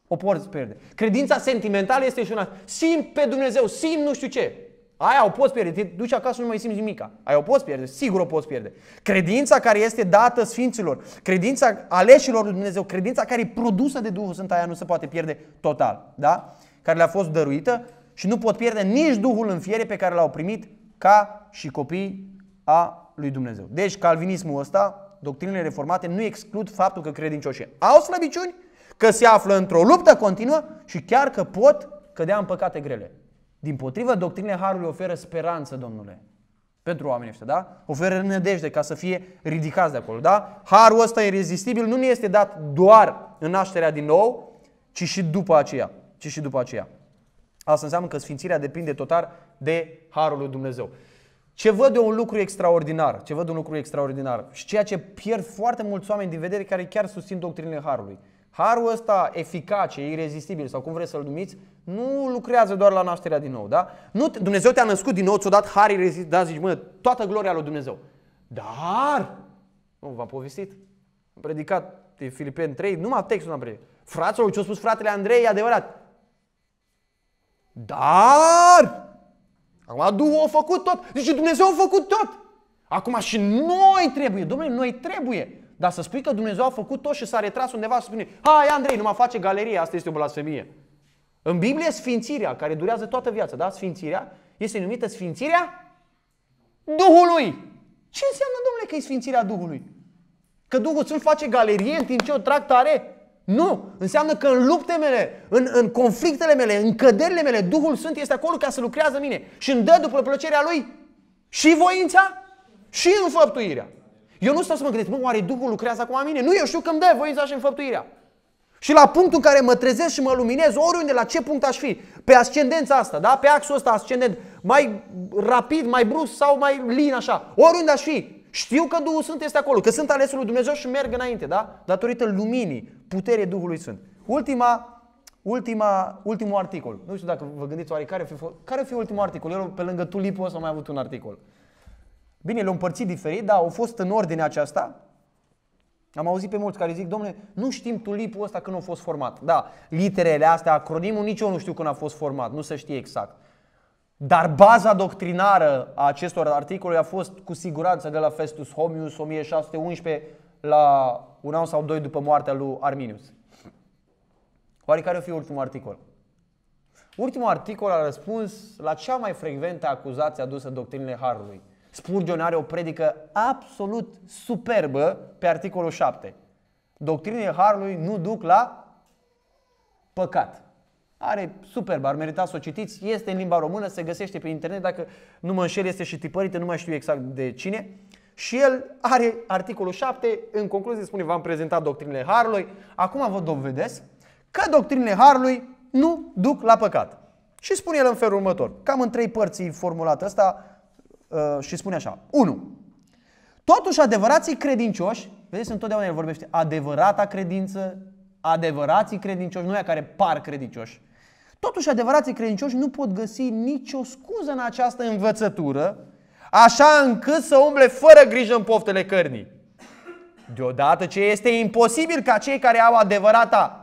o poți pierde. Credința sentimentală este și una. Simt pe Dumnezeu, simt nu știu ce. Aia o poți pierde. Te duci acasă, nu mai simți nimica. Aia o poți pierde, sigur o poți pierde. Credința care este dată Sfinților, credința aleșilor lui Dumnezeu, credința care e produsă de Duhul Sfânt, aia nu se poate pierde total. Da? Care le-a fost dăruită și nu pot pierde nici Duhul în fiere pe care l-au primit ca și copii a lui Dumnezeu. Deci calvinismul ăsta, doctrinele reformate, nu exclud faptul că credincioșii au slăbiciuni, că se află într-o luptă continuă și chiar că pot cădea în păcate grele. Din potrivă, doctrinele Harului oferă speranță, domnule, pentru oamenii ăștia, da? Oferă nădejde ca să fie ridicați de acolo, da? Harul ăsta irezistibil nu ne este dat doar în nașterea din nou, ci și după aceea. Ci și după aceea. Asta înseamnă că sfințirea depinde total de harul lui Dumnezeu. Ce văd eu un lucru extraordinar, ce văd un lucru extraordinar și ceea ce pierd foarte mulți oameni din vedere care chiar susțin doctrinele harului. Harul ăsta eficace, irezistibil sau cum vreți să-l numiți, nu lucrează doar la nașterea din nou, da? Nu, Dumnezeu te-a născut din nou, ți-a dat har irezistibil, da, zici, mă, toată gloria lui Dumnezeu. Dar, nu, v-am povestit, am predicat Filipeni 3, numai textul am predicat. Fraților, ce a spus fratele Andrei e adevărat. Dar, acum Duhul a făcut tot. Deci Dumnezeu a făcut tot. Acum și noi trebuie, domnule, noi trebuie. Dar să spui că Dumnezeu a făcut tot și s-a retras undeva și spune, hai Andrei, nu mai face galerie, asta este o blasfemie. În Biblie, sfințirea, care durează toată viața, da? Sfințirea, este numită sfințirea Duhului. Ce înseamnă, domnule, că e sfințirea Duhului? Că Duhul Sfânt face galerie în timp ce o trag tare? Nu! Înseamnă că în luptele mele, în, în conflictele mele, în căderile mele, Duhul Sfânt este acolo ca să lucrează mine și îmi dă după plăcerea Lui și voința și înfăptuirea. Eu nu stau să mă gândesc, mă, oare Duhul lucrează acum la mine? Nu, eu știu că îmi dă voința și înfăptuirea. Și la punctul în care mă trezesc și mă luminez, oriunde, la ce punct aș fi, pe ascendența asta, da? pe axul ăsta ascendent, mai rapid, mai brusc sau mai lin așa, oriunde aș fi, știu că Duhul Sfânt este acolo, că sunt alesul lui Dumnezeu și merg înainte, da? Datorită luminii, puterii Duhului Sfânt. Ultima, ultima, ultimul articol. Nu știu dacă vă gândiți oare care fi, care fi ultimul articol. Eu pe lângă tulipul ăsta am mai avut un articol. Bine, le-au împărțit diferit, dar au fost în ordine aceasta. Am auzit pe mulți care zic, domnule, nu știm tulipul ăsta când a fost format. Da, literele astea, acronimul, nici eu nu știu când a fost format, nu se știe exact. Dar baza doctrinară a acestor articole a fost cu siguranță de la Festus Homius 1611 la un an sau doi după moartea lui Arminius. Oare care o fi ultimul articol? Ultimul articol a răspuns la cea mai frecventă acuzație adusă doctrinile Harului. Spurgeon are o predică absolut superbă pe articolul 7. Doctrinile Harului nu duc la păcat. Are superb, ar merita să o citiți, este în limba română, se găsește pe internet, dacă nu mă înșel este și tipărită, nu mai știu exact de cine. Și el are articolul 7, în concluzie spune, v-am prezentat doctrinele Harului, acum vă dovedesc că doctrinele Harului nu duc la păcat. Și spune el în felul următor, cam în trei părți formulat ăsta uh, și spune așa. 1. Totuși adevărații credincioși, vedeți întotdeauna el vorbește adevărata credință, adevărații credincioși, nu aia care par credincioși, Totuși, adevărații credincioși nu pot găsi nicio scuză în această învățătură, așa încât să umble fără grijă în poftele cărnii. Deodată ce este imposibil ca cei care au adevărata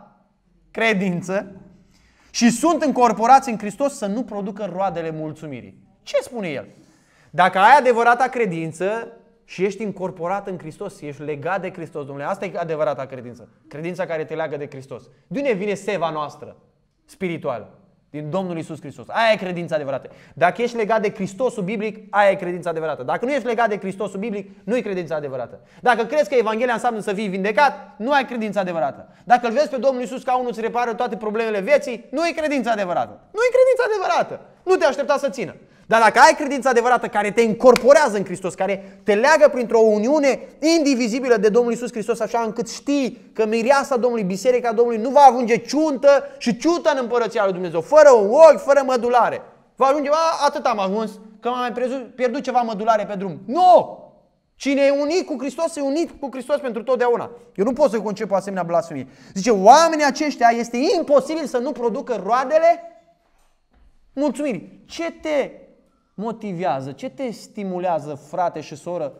credință și sunt încorporați în Hristos să nu producă roadele mulțumirii. Ce spune el? Dacă ai adevărata credință și ești încorporat în Hristos, ești legat de Hristos, Dumnezeu, asta e adevărata credință. Credința care te leagă de Hristos. De unde vine seva noastră? spirituală din Domnul Isus Hristos. Aia e credința adevărată. Dacă ești legat de Hristosul biblic, aia e credința adevărată. Dacă nu ești legat de Hristosul biblic, nu e credința adevărată. Dacă crezi că Evanghelia înseamnă să fii vindecat, nu ai credința adevărată. Dacă îl vezi pe Domnul Isus ca unul îți repară toate problemele vieții, nu e credința adevărată. Nu e credința adevărată. Nu te aștepta să țină. Dar dacă ai credința adevărată care te încorporează în Hristos, care te leagă printr-o uniune indivizibilă de Domnul Isus Hristos, așa încât știi că mireasa Domnului, biserica Domnului nu va ajunge ciuntă și ciută în împărăția lui Dumnezeu, fără un ochi, fără mădulare. Va ajunge, a, atât am ajuns, că m-am pierdut ceva mădulare pe drum. Nu! Cine e unit cu Hristos, e unit cu Hristos pentru totdeauna. Eu nu pot să concep o asemenea blasfemie. Zice, oamenii aceștia este imposibil să nu producă roadele mulțumirii. Ce te motivează, ce te stimulează, frate și soră,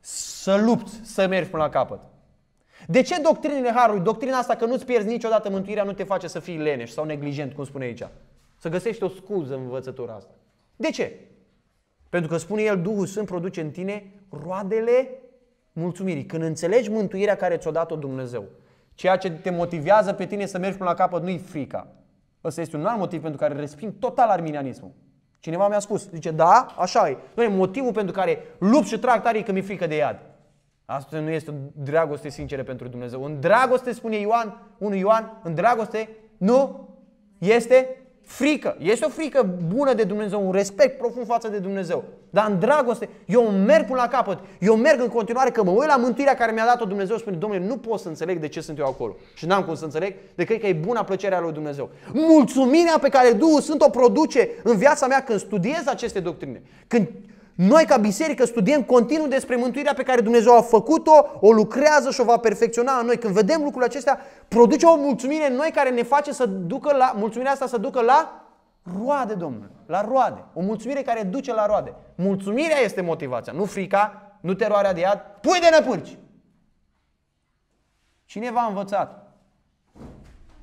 să lupți, să mergi până la capăt? De ce doctrinile Harului, doctrina asta că nu-ți pierzi niciodată mântuirea, nu te face să fii leneș sau neglijent, cum spune aici? Să găsești o scuză în învățătura asta. De ce? Pentru că spune el, Duhul Sfânt produce în tine roadele mulțumirii. Când înțelegi mântuirea care ți-o dat-o Dumnezeu, ceea ce te motivează pe tine să mergi până la capăt nu-i frica. Ăsta este un alt motiv pentru care resping total arminianismul. Cineva mi-a spus, zice, da, așa e. e motivul pentru care lupt și trag tare e că mi-e frică de iad. Asta nu este o dragoste sinceră pentru Dumnezeu. În dragoste, spune Ioan, unul Ioan, în dragoste nu este frică. Este o frică bună de Dumnezeu, un respect profund față de Dumnezeu. Dar în dragoste, eu merg până la capăt. Eu merg în continuare că mă uit la mântuirea care mi-a dat-o Dumnezeu și spune, Domnule, nu pot să înțeleg de ce sunt eu acolo. Și n-am cum să înțeleg, de că e buna plăcerea lui Dumnezeu. Mulțumirea pe care Duhul Sfânt o produce în viața mea când studiez aceste doctrine, când noi ca biserică studiem continuu despre mântuirea pe care Dumnezeu a făcut-o, o lucrează și o va perfecționa în noi. Când vedem lucrurile acestea, produce o mulțumire în noi care ne face să ducă la, mulțumirea asta să ducă la roade, Domnule, la roade. O mulțumire care duce la roade. Mulțumirea este motivația, nu frica, nu teroarea de iad, pui de năpârci. Cine v-a învățat?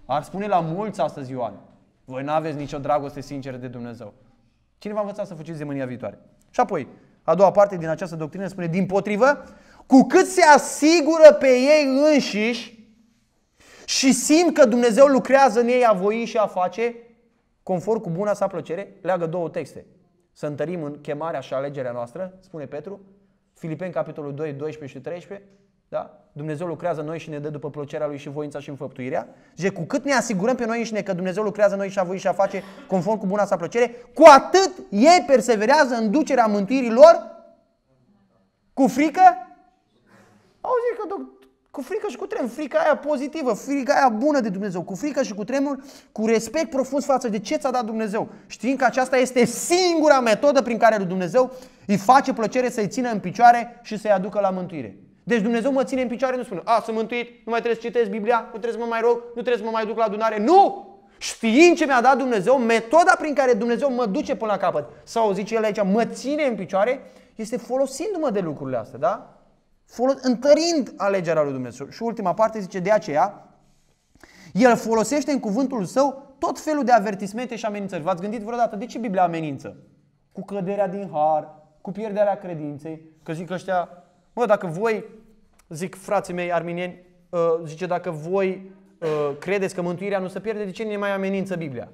Ar spune la mulți astăzi Ioan. Voi nu aveți nicio dragoste sinceră de Dumnezeu. Cine v-a învățat să fugiți de mânia viitoare? Și apoi, a doua parte din această doctrină spune, din potrivă, cu cât se asigură pe ei înșiși și simt că Dumnezeu lucrează în ei a voi și a face, conform cu buna sa plăcere, leagă două texte. Să întărim în chemarea și alegerea noastră, spune Petru, Filipeni capitolul 2, 12 și 13, da? Dumnezeu lucrează noi și ne dă după plăcerea Lui și voința și înfăptuirea. Zice, cu cât ne asigurăm pe noi înșine că Dumnezeu lucrează noi și a voi și a face conform cu buna sa plăcere, cu atât ei perseverează în ducerea mântuirii lor cu frică? zis că doc, cu frică și cu tremur, frica aia pozitivă, frica aia bună de Dumnezeu, cu frică și cu tremur, cu respect profund față de ce ți-a dat Dumnezeu, știind că aceasta este singura metodă prin care lui Dumnezeu îi face plăcere să-i țină în picioare și să-i aducă la mântuire. Deci Dumnezeu mă ține în picioare, nu spune, a, sunt mântuit, nu mai trebuie să citesc Biblia, nu trebuie să mă mai rog, nu trebuie să mă mai duc la adunare. Nu! Știind ce mi-a dat Dumnezeu, metoda prin care Dumnezeu mă duce până la capăt, sau zice el aici, mă ține în picioare, este folosindu-mă de lucrurile astea, da? Folos- întărind alegerea lui Dumnezeu. Și ultima parte zice, de aceea, el folosește în cuvântul său tot felul de avertismente și amenințări. V-ați gândit vreodată de ce Biblia amenință? Cu căderea din har, cu pierderea credinței, că zic ăștia Mă, dacă voi, zic frații mei arminieni, uh, zice, dacă voi uh, credeți că mântuirea nu se pierde, de ce ne mai amenință Biblia?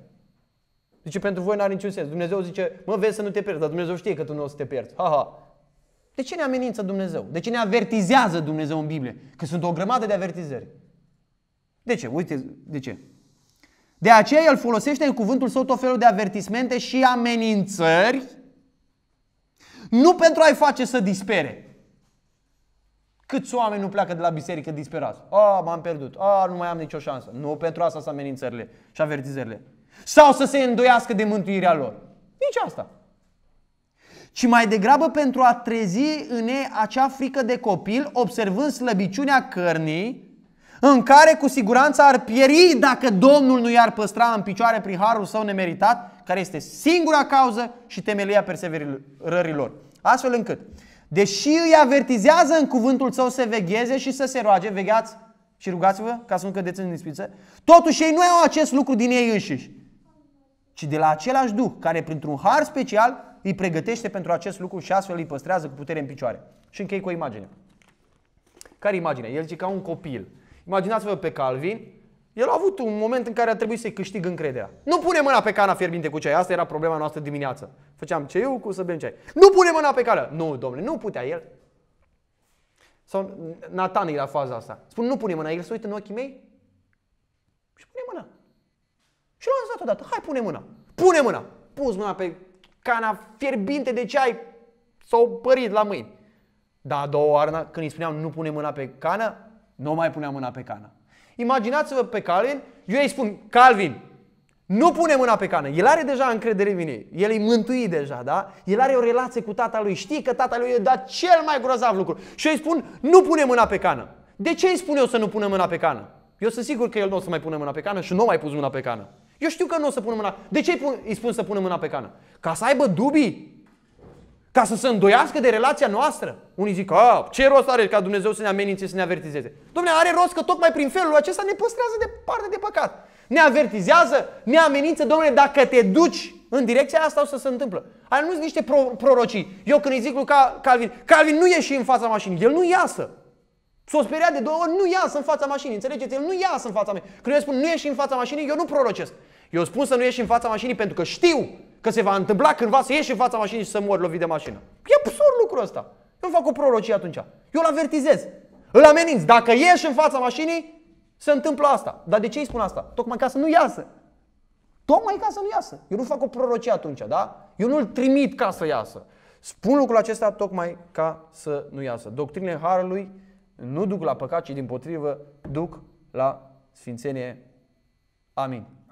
Zice, pentru voi n-are niciun sens. Dumnezeu zice, mă, vezi să nu te pierzi, dar Dumnezeu știe că tu nu o să te pierzi. Ha, ha. De ce ne amenință Dumnezeu? De ce ne avertizează Dumnezeu în Biblie? Că sunt o grămadă de avertizări. De ce? Uite, de ce? De aceea el folosește în cuvântul său tot felul de avertismente și amenințări, nu pentru a-i face să dispere, Câți oameni nu pleacă de la biserică disperați? A, m-am pierdut. A, nu mai am nicio șansă. Nu, pentru asta sunt amenințările și avertizările. Sau să se îndoiască de mântuirea lor. Nici asta. Ci mai degrabă pentru a trezi în ei acea frică de copil, observând slăbiciunea cărnii, în care cu siguranță ar pieri dacă Domnul nu i-ar păstra în picioare prin harul său nemeritat, care este singura cauză și temelia perseverărilor. Astfel încât Deși îi avertizează în cuvântul său să vegheze și să se roage, vegheați și rugați-vă ca să nu cădeți în ispiță, totuși ei nu au acest lucru din ei înșiși, ci de la același Duh care printr-un har special îi pregătește pentru acest lucru și astfel îi păstrează cu putere în picioare. Și închei cu o imagine. Care imagine? El zice ca un copil. Imaginați-vă pe Calvin, el a avut un moment în care a trebuit să-i câștig încrederea. Nu pune mâna pe cana fierbinte cu ceai. Asta era problema noastră dimineață. Făceam ce eu cu să bem ceai. Nu pune mâna pe cană. Nu, domnule, nu putea el. Sau Nathan la faza asta. Spun, nu pune mâna. El se uită în ochii mei și pune mâna. Și l am zis odată. Hai, pune mâna. Pune mâna. Pus mâna pe cana fierbinte de ceai. S-au părit la mâini. Dar a doua oară, când îi spuneam nu pune mâna pe cană, nu mai punea mâna pe cană. Imaginați-vă pe Calvin, eu îi spun, Calvin, nu pune mâna pe cană. El are deja încredere în mine. El e mântuit deja, da? El are o relație cu tata lui. Știe că tata lui e dat cel mai grozav lucru. Și eu îi spun, nu pune mâna pe cană. De ce îi spun eu să nu pună mâna pe cană? Eu sunt sigur că el nu o să mai pună mâna pe cană și nu mai pus mâna pe cană. Eu știu că nu o să pună mâna. De ce îi spun să pună mâna pe cană? Ca să aibă dubii ca să se îndoiască de relația noastră. Unii zic, a, ce rost are ca Dumnezeu să ne amenințe, să ne avertizeze? Dumnezeu are rost că tocmai prin felul acesta ne păstrează de parte de păcat. Ne avertizează, ne amenință, domnule, dacă te duci în direcția asta o să se întâmplă. Ai nu sunt niște pro- prorocii. Eu când îi zic lui Calvin, Calvin nu ieși în fața mașinii, el nu iasă. S-o speria de două ori, nu iasă în fața mașinii, înțelegeți? El nu iasă în fața mea. Când eu spun nu ieși în fața mașinii, eu nu prorocesc. Eu spun să nu ieși în fața mașinii pentru că știu că se va întâmpla cândva să ieși în fața mașinii și să mori lovit de mașină. E absurd lucrul ăsta. Eu fac o prorocie atunci. Eu îl avertizez. Îl ameninț. Dacă ieși în fața mașinii, se întâmplă asta. Dar de ce îi spun asta? Tocmai ca să nu iasă. Tocmai ca să nu iasă. Eu nu fac o prorocie atunci, da? Eu nu-l trimit ca să iasă. Spun lucrul acesta tocmai ca să nu iasă. Doctrinele Harului nu duc la păcat, ci din potrivă duc la sfințenie. Amin.